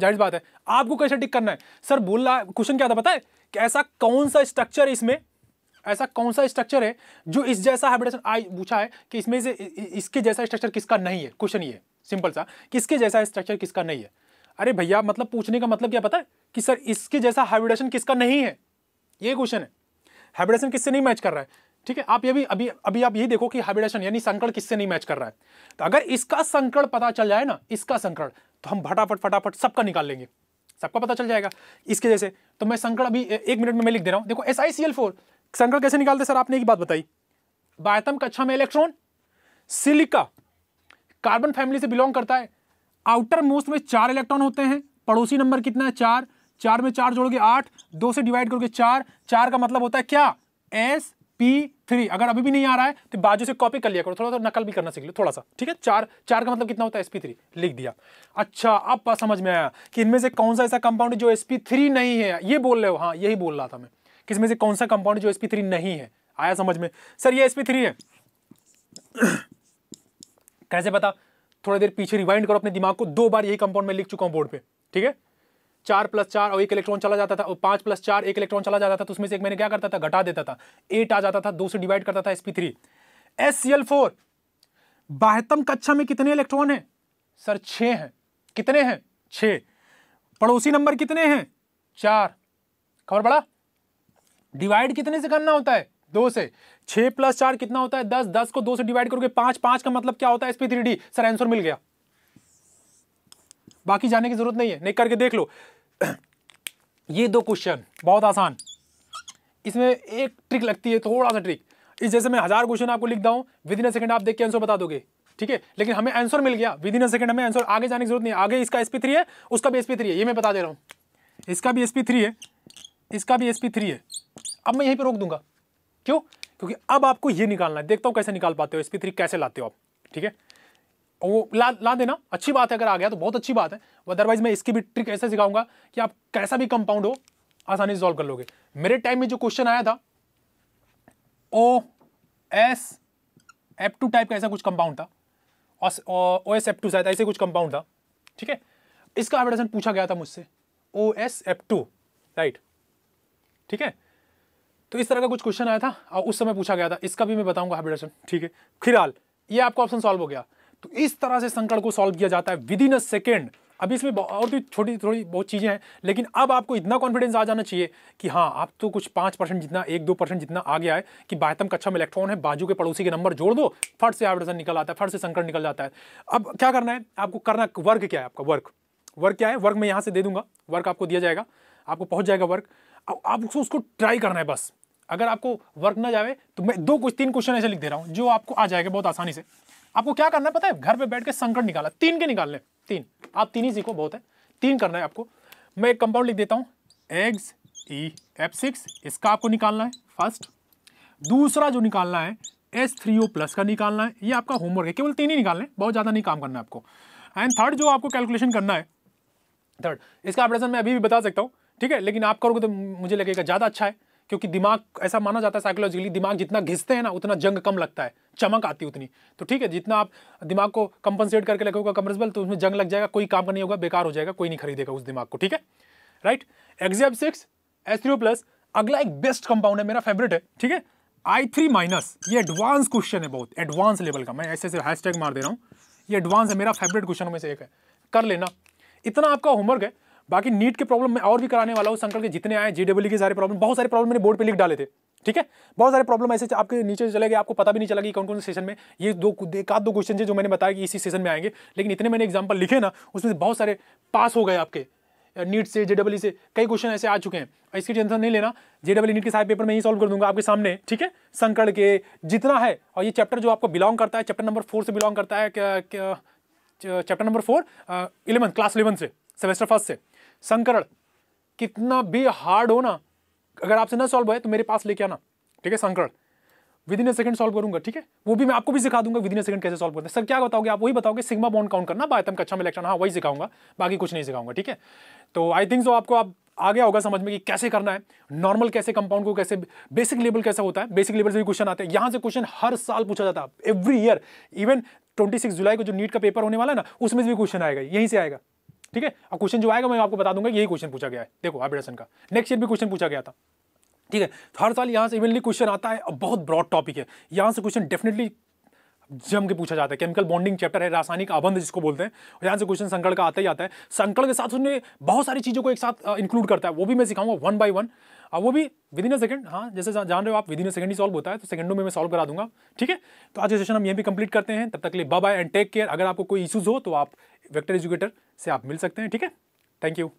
जाहिर बात है आपको कैसे टिक करना है सर बोल रहा क्वेश्चन क्या था पता है कि ऐसा कौन सा स्ट्रक्चर इसमें ऐसा कौन सा स्ट्रक्चर है जो इस जैसा हाइब्रिडेशन आई पूछा है कि इसमें से इसके जैसा स्ट्रक्चर किसका नहीं है क्वेश्चन ये सिंपल सा किसके जैसा स्ट्रक्चर किसका नहीं है अरे भैया मतलब पूछने का मतलब क्या पता है कि सर इसके जैसा हाइब्रिडेशन किसका नहीं है ये क्वेश्चन है हाइब्रिडेशन किससे नहीं मैच कर रहा है ठीक है आप ये भी अभी अभी आप यही देखो कि हाइब्रिडेशन यानी संकड़ किससे नहीं मैच कर रहा है तो अगर इसका संकड़ पता चल जाए ना इसका संकड़ तो हम फटाफट फटाफट सबका निकाल लेंगे सबका पता चल जाएगा इसके जैसे तो मैं संकड़ अभी एक मिनट में मैं लिख दे रहा हूँ देखो S I C L four संकड़ कैसे निकालते सर आपने एक बात बताई बायतम कक्षा में इलेक्ट्रॉन सिलिका कार्बन फैमिली से बिलोंग करता है आउटर मोस्ट में चार इलेक्ट्रॉन होते हैं पड़ोसी नंबर कितना है चार चार में चार जोड़ के आठ दो से डिवाइड करोगे चार चार का मतलब होता है क्या एस पी थ्री अगर अभी भी नहीं आ रहा है तो बाजू से कॉपी कर लिया करो थोड़ा थोड़ा नकल भी करना सीख लो थोड़ा सा ठीक है चार चार का मतलब कितना होता है एसपी लिख दिया अच्छा अब समझ में आया कि इनमें से कौन सा ऐसा कंपाउंड जो एसपी नहीं है ये बोल रहे हो हाँ यही बोल रहा था मैं इसमें से कौन सा कंपाउंड जो एसपी नहीं है आया समझ में सर ये एसपी है कैसे पता थोड़ी देर पीछे रिवाइंड करो अपने दिमाग को दो बार यही कंपाउंड में लिख चुका हूँ बोर्ड पे ठीक है चार प्लस चार और एक इलेक्ट्रॉन चला जाता था और पांच प्लस चार एक इलेक्ट्रॉन चला जाता था तो उसमें से एक मैंने क्या करता था घटा देता था एट आ जाता था दो से डिवाइड करता था SP three S C L four बाहतम कक्षा में कितने इलेक्ट्रॉन है सर छः हैं कितने हैं छ पड़ोसी नंबर कितने हैं चार खबर पड़ा डिवाइड कितने से करना होता है दो से छ प्लस चार कितना होता है दस दस को दो से डिवाइड करोगे पांच पांच का मतलब क्या होता है SP three D sir answer मिल गया बाकी जाने की जरूरत नहीं है नहीं करके देख लो ये दो क्वेश्चन बहुत आसान इसमें एक ट्रिक लगती है थोड़ा सा ट्रिक इस जैसे मैं हज़ार क्वेश्चन आपको लिखता हूँ विद इन अ सेकंड आप देख के आंसर बता दोगे ठीक है लेकिन हमें आंसर मिल गया विद इन अ सेकंड हमें आंसर आगे जाने की जरूरत नहीं है आगे इसका एस पी थ्री है उसका भी एस पी थ्री है ये मैं बता दे रहा हूँ इसका भी एस पी थ्री है इसका भी एस पी थ्री है अब मैं यहीं पर रोक दूंगा क्यों क्योंकि अब आपको ये निकालना है देखता हूँ कैसे निकाल पाते हो एस थ्री कैसे लाते हो आप ठीक है वो ला ला देना अच्छी बात है अगर आ गया तो बहुत अच्छी बात है अदरवाइज मैं इसकी भी ट्रिक ऐसे सिखाऊंगा कि आप कैसा भी कंपाउंड हो आसानी से सॉल्व कर लोगे मेरे टाइम में जो क्वेश्चन आया था O S F two type का ऐसा कुछ कंपाउंड था ओ एस एफ टू शायद ऐसे कुछ कंपाउंड था ठीक है इसका एडवर्टाइजन पूछा गया था मुझसे O S F two right ठीक है तो इस तरह का कुछ क्वेश्चन आया था और उस समय पूछा गया था इसका भी मैं बताऊंगा हाइब्रिडेशन ठीक है फिलहाल ये आपका ऑप्शन सॉल्व हो गया तो इस तरह से संकट को सॉल्व किया जाता है विद इन अ सेकेंड अभी इसमें और भी छोटी थोड़ी बहुत चीज़ें हैं लेकिन अब आपको इतना कॉन्फिडेंस आ जाना चाहिए कि हाँ आप तो कुछ पाँच परसेंट जितना एक दो परसेंट जितना आ गया है कि बाहतम कक्षा में इलेक्ट्रॉन है बाजू के पड़ोसी के नंबर जोड़ दो फट से हाइड्रोजन निकल आता है फट से संकट निकल जाता है अब क्या करना है आपको करना वर्क क्या है आपका वर्क वर्क क्या है वर्क मैं यहाँ से दे दूंगा वर्क आपको दिया जाएगा आपको पहुँच जाएगा वर्क अब आप उसको ट्राई करना है बस अगर आपको वर्क ना जाए तो मैं दो कुछ तीन क्वेश्चन ऐसे लिख दे रहा हूँ जो आपको आ जाएगा बहुत आसानी से आपको क्या करना है पता है घर पे बैठ के संकट निकाला तीन के निकालने तीन आप तीन ही सीखो बहुत है तीन करना है आपको मैं एक कंपाउंड लिख देता हूँ एग्स ई एफ सिक्स इसका आपको निकालना है फर्स्ट दूसरा जो निकालना है एस थ्री ओ प्लस का निकालना है ये आपका होमवर्क है केवल तीन ही निकालना है बहुत ज़्यादा नहीं काम करना है आपको एंड थर्ड जो आपको कैलकुलेशन करना है थर्ड इसका ऑपरेशन मैं अभी भी बता सकता हूँ ठीक है लेकिन आप करोगे तो मुझे लगेगा ज़्यादा अच्छा है क्योंकि दिमाग ऐसा माना जाता है साइकोलॉजिकली दिमाग जितना घिसते हैं ना उतना जंग कम लगता है चमक आती है उतनी तो ठीक है जितना आप दिमाग को कंपनसेट करके लगोगे कमर्सबल तो उसमें जंग लग जाएगा कोई काम का नहीं होगा बेकार हो जाएगा कोई नहीं खरीदेगा उस दिमाग को ठीक है राइट एक्जियब सिक्स एस थ्री प्लस अगला एक बेस्ट कंपाउंड है मेरा फेवरेट है ठीक है आई थ्री माइनस ये एडवांस क्वेश्चन है बहुत एडवांस लेवल का मैं ऐसे ऐसे हैश मार दे रहा हूँ ये एडवांस है मेरा फेवरेट क्वेश्चन में से एक है कर लेना इतना आपका होमवर्क है बाकी नीट के प्रॉब्लम मैं और भी कराने वाला हूँ संकट के जितने आए जीडब्ल्यू के सारे प्रॉब्लम बहुत सारे प्रॉब्लम मैंने बोर्ड पर लिख डाले थे ठीक है बहुत सारे प्रॉब्लम ऐसे आपके नीचे चले गए आपको पता भी नहीं चला कि कौन कौन से सेशन में ये दो एक आध दो क्वेश्चन थे जो मैंने बताया कि इसी सेशन में आएंगे लेकिन इतने मैंने एग्जाम्पल लिखे ना उसमें से बहुत सारे पास हो गए आपके नीट से जेडब्ल्यू से कई क्वेश्चन ऐसे आ चुके हैं इसकी टेंशन नहीं लेना जेडब्ल्यू नीट के सारे पेपर में ही सॉल्व कर दूंगा आपके सामने ठीक है संकड़ के जितना है और ये चैप्टर जो आपको बिलोंग करता है चैप्टर नंबर फोर से बिलोंग करता है chapter number four eleventh class eleven से सेमेस्टर फर्स्ट से संकरण कितना भी हार्ड हो ना अगर आपसे ना सॉल्व हो तो मेरे पास लेके आना ठीक है संकरण within a second solve करूंगा ठीक है वो भी मैं आपको भी सिखा दूंगा विद इन ए सेकंड कैसे सॉल्व करते हैं सर क्या बताओगे आप वही बताओगे सिग्मा बॉन्ड काउंट करना बायतम कक्षा में इलेक्ट्रॉन हाँ वही सिखाऊंगा बाकी कुछ नहीं सिखाऊंगा ठीक है तो आई थिंक सो आपको आप आ गया होगा समझ में कि कैसे करना है नॉर्मल कैसे कंपाउंड को कैसे बेसिक लेवल कैसा होता है बेसिक लेवल से भी क्वेश्चन आते हैं यहाँ से क्वेश्चन हर साल पूछा जाता है एवरी ईयर इवन 26 जुलाई को जो नीट का पेपर होने वाला है ना उसमें से भी क्वेश्चन आएगा यहीं से आएगा ठीक है अब क्वेश्चन जो आएगा मैं आपको बता दूंगा यही क्वेश्चन पूछा गया है देखो आबिडेशन का नेक्स्ट ईयर भी क्वेश्चन पूछा गया था ठीक है तो हर साल यहाँ से इवनली क्वेश्चन आता है बहुत ब्रॉड टॉपिक है यहाँ से क्वेश्चन डेफिनेटली जम के पूछा जाता है केमिकल बॉन्डिंग चैप्टर है रासायनिक आबंध जिसको बोलते हैं और यहाँ से क्वेश्चन संकड़ का आता ही आता है संकड़ के साथ उन्हें बहुत सारी चीज़ों को एक साथ इंक्लूड करता है वो भी मैं सिखाऊंगा वन बाय वन अब वो भी विद इन अ सेकंड हाँ जैसे जान रहे हो आप विद इन अ सेकंड ही सॉल्व होता है तो सेकंडों में मैं सॉल्व करा दूंगा ठीक है तो आज सेशन हम ये भी कंप्लीट करते हैं तब तक लिए bye bye and take care अगर आपको कोई इशूज़ हो तो आप वैक्टर एजुकेटर से आप मिल सकते हैं ठीक है थैंक यू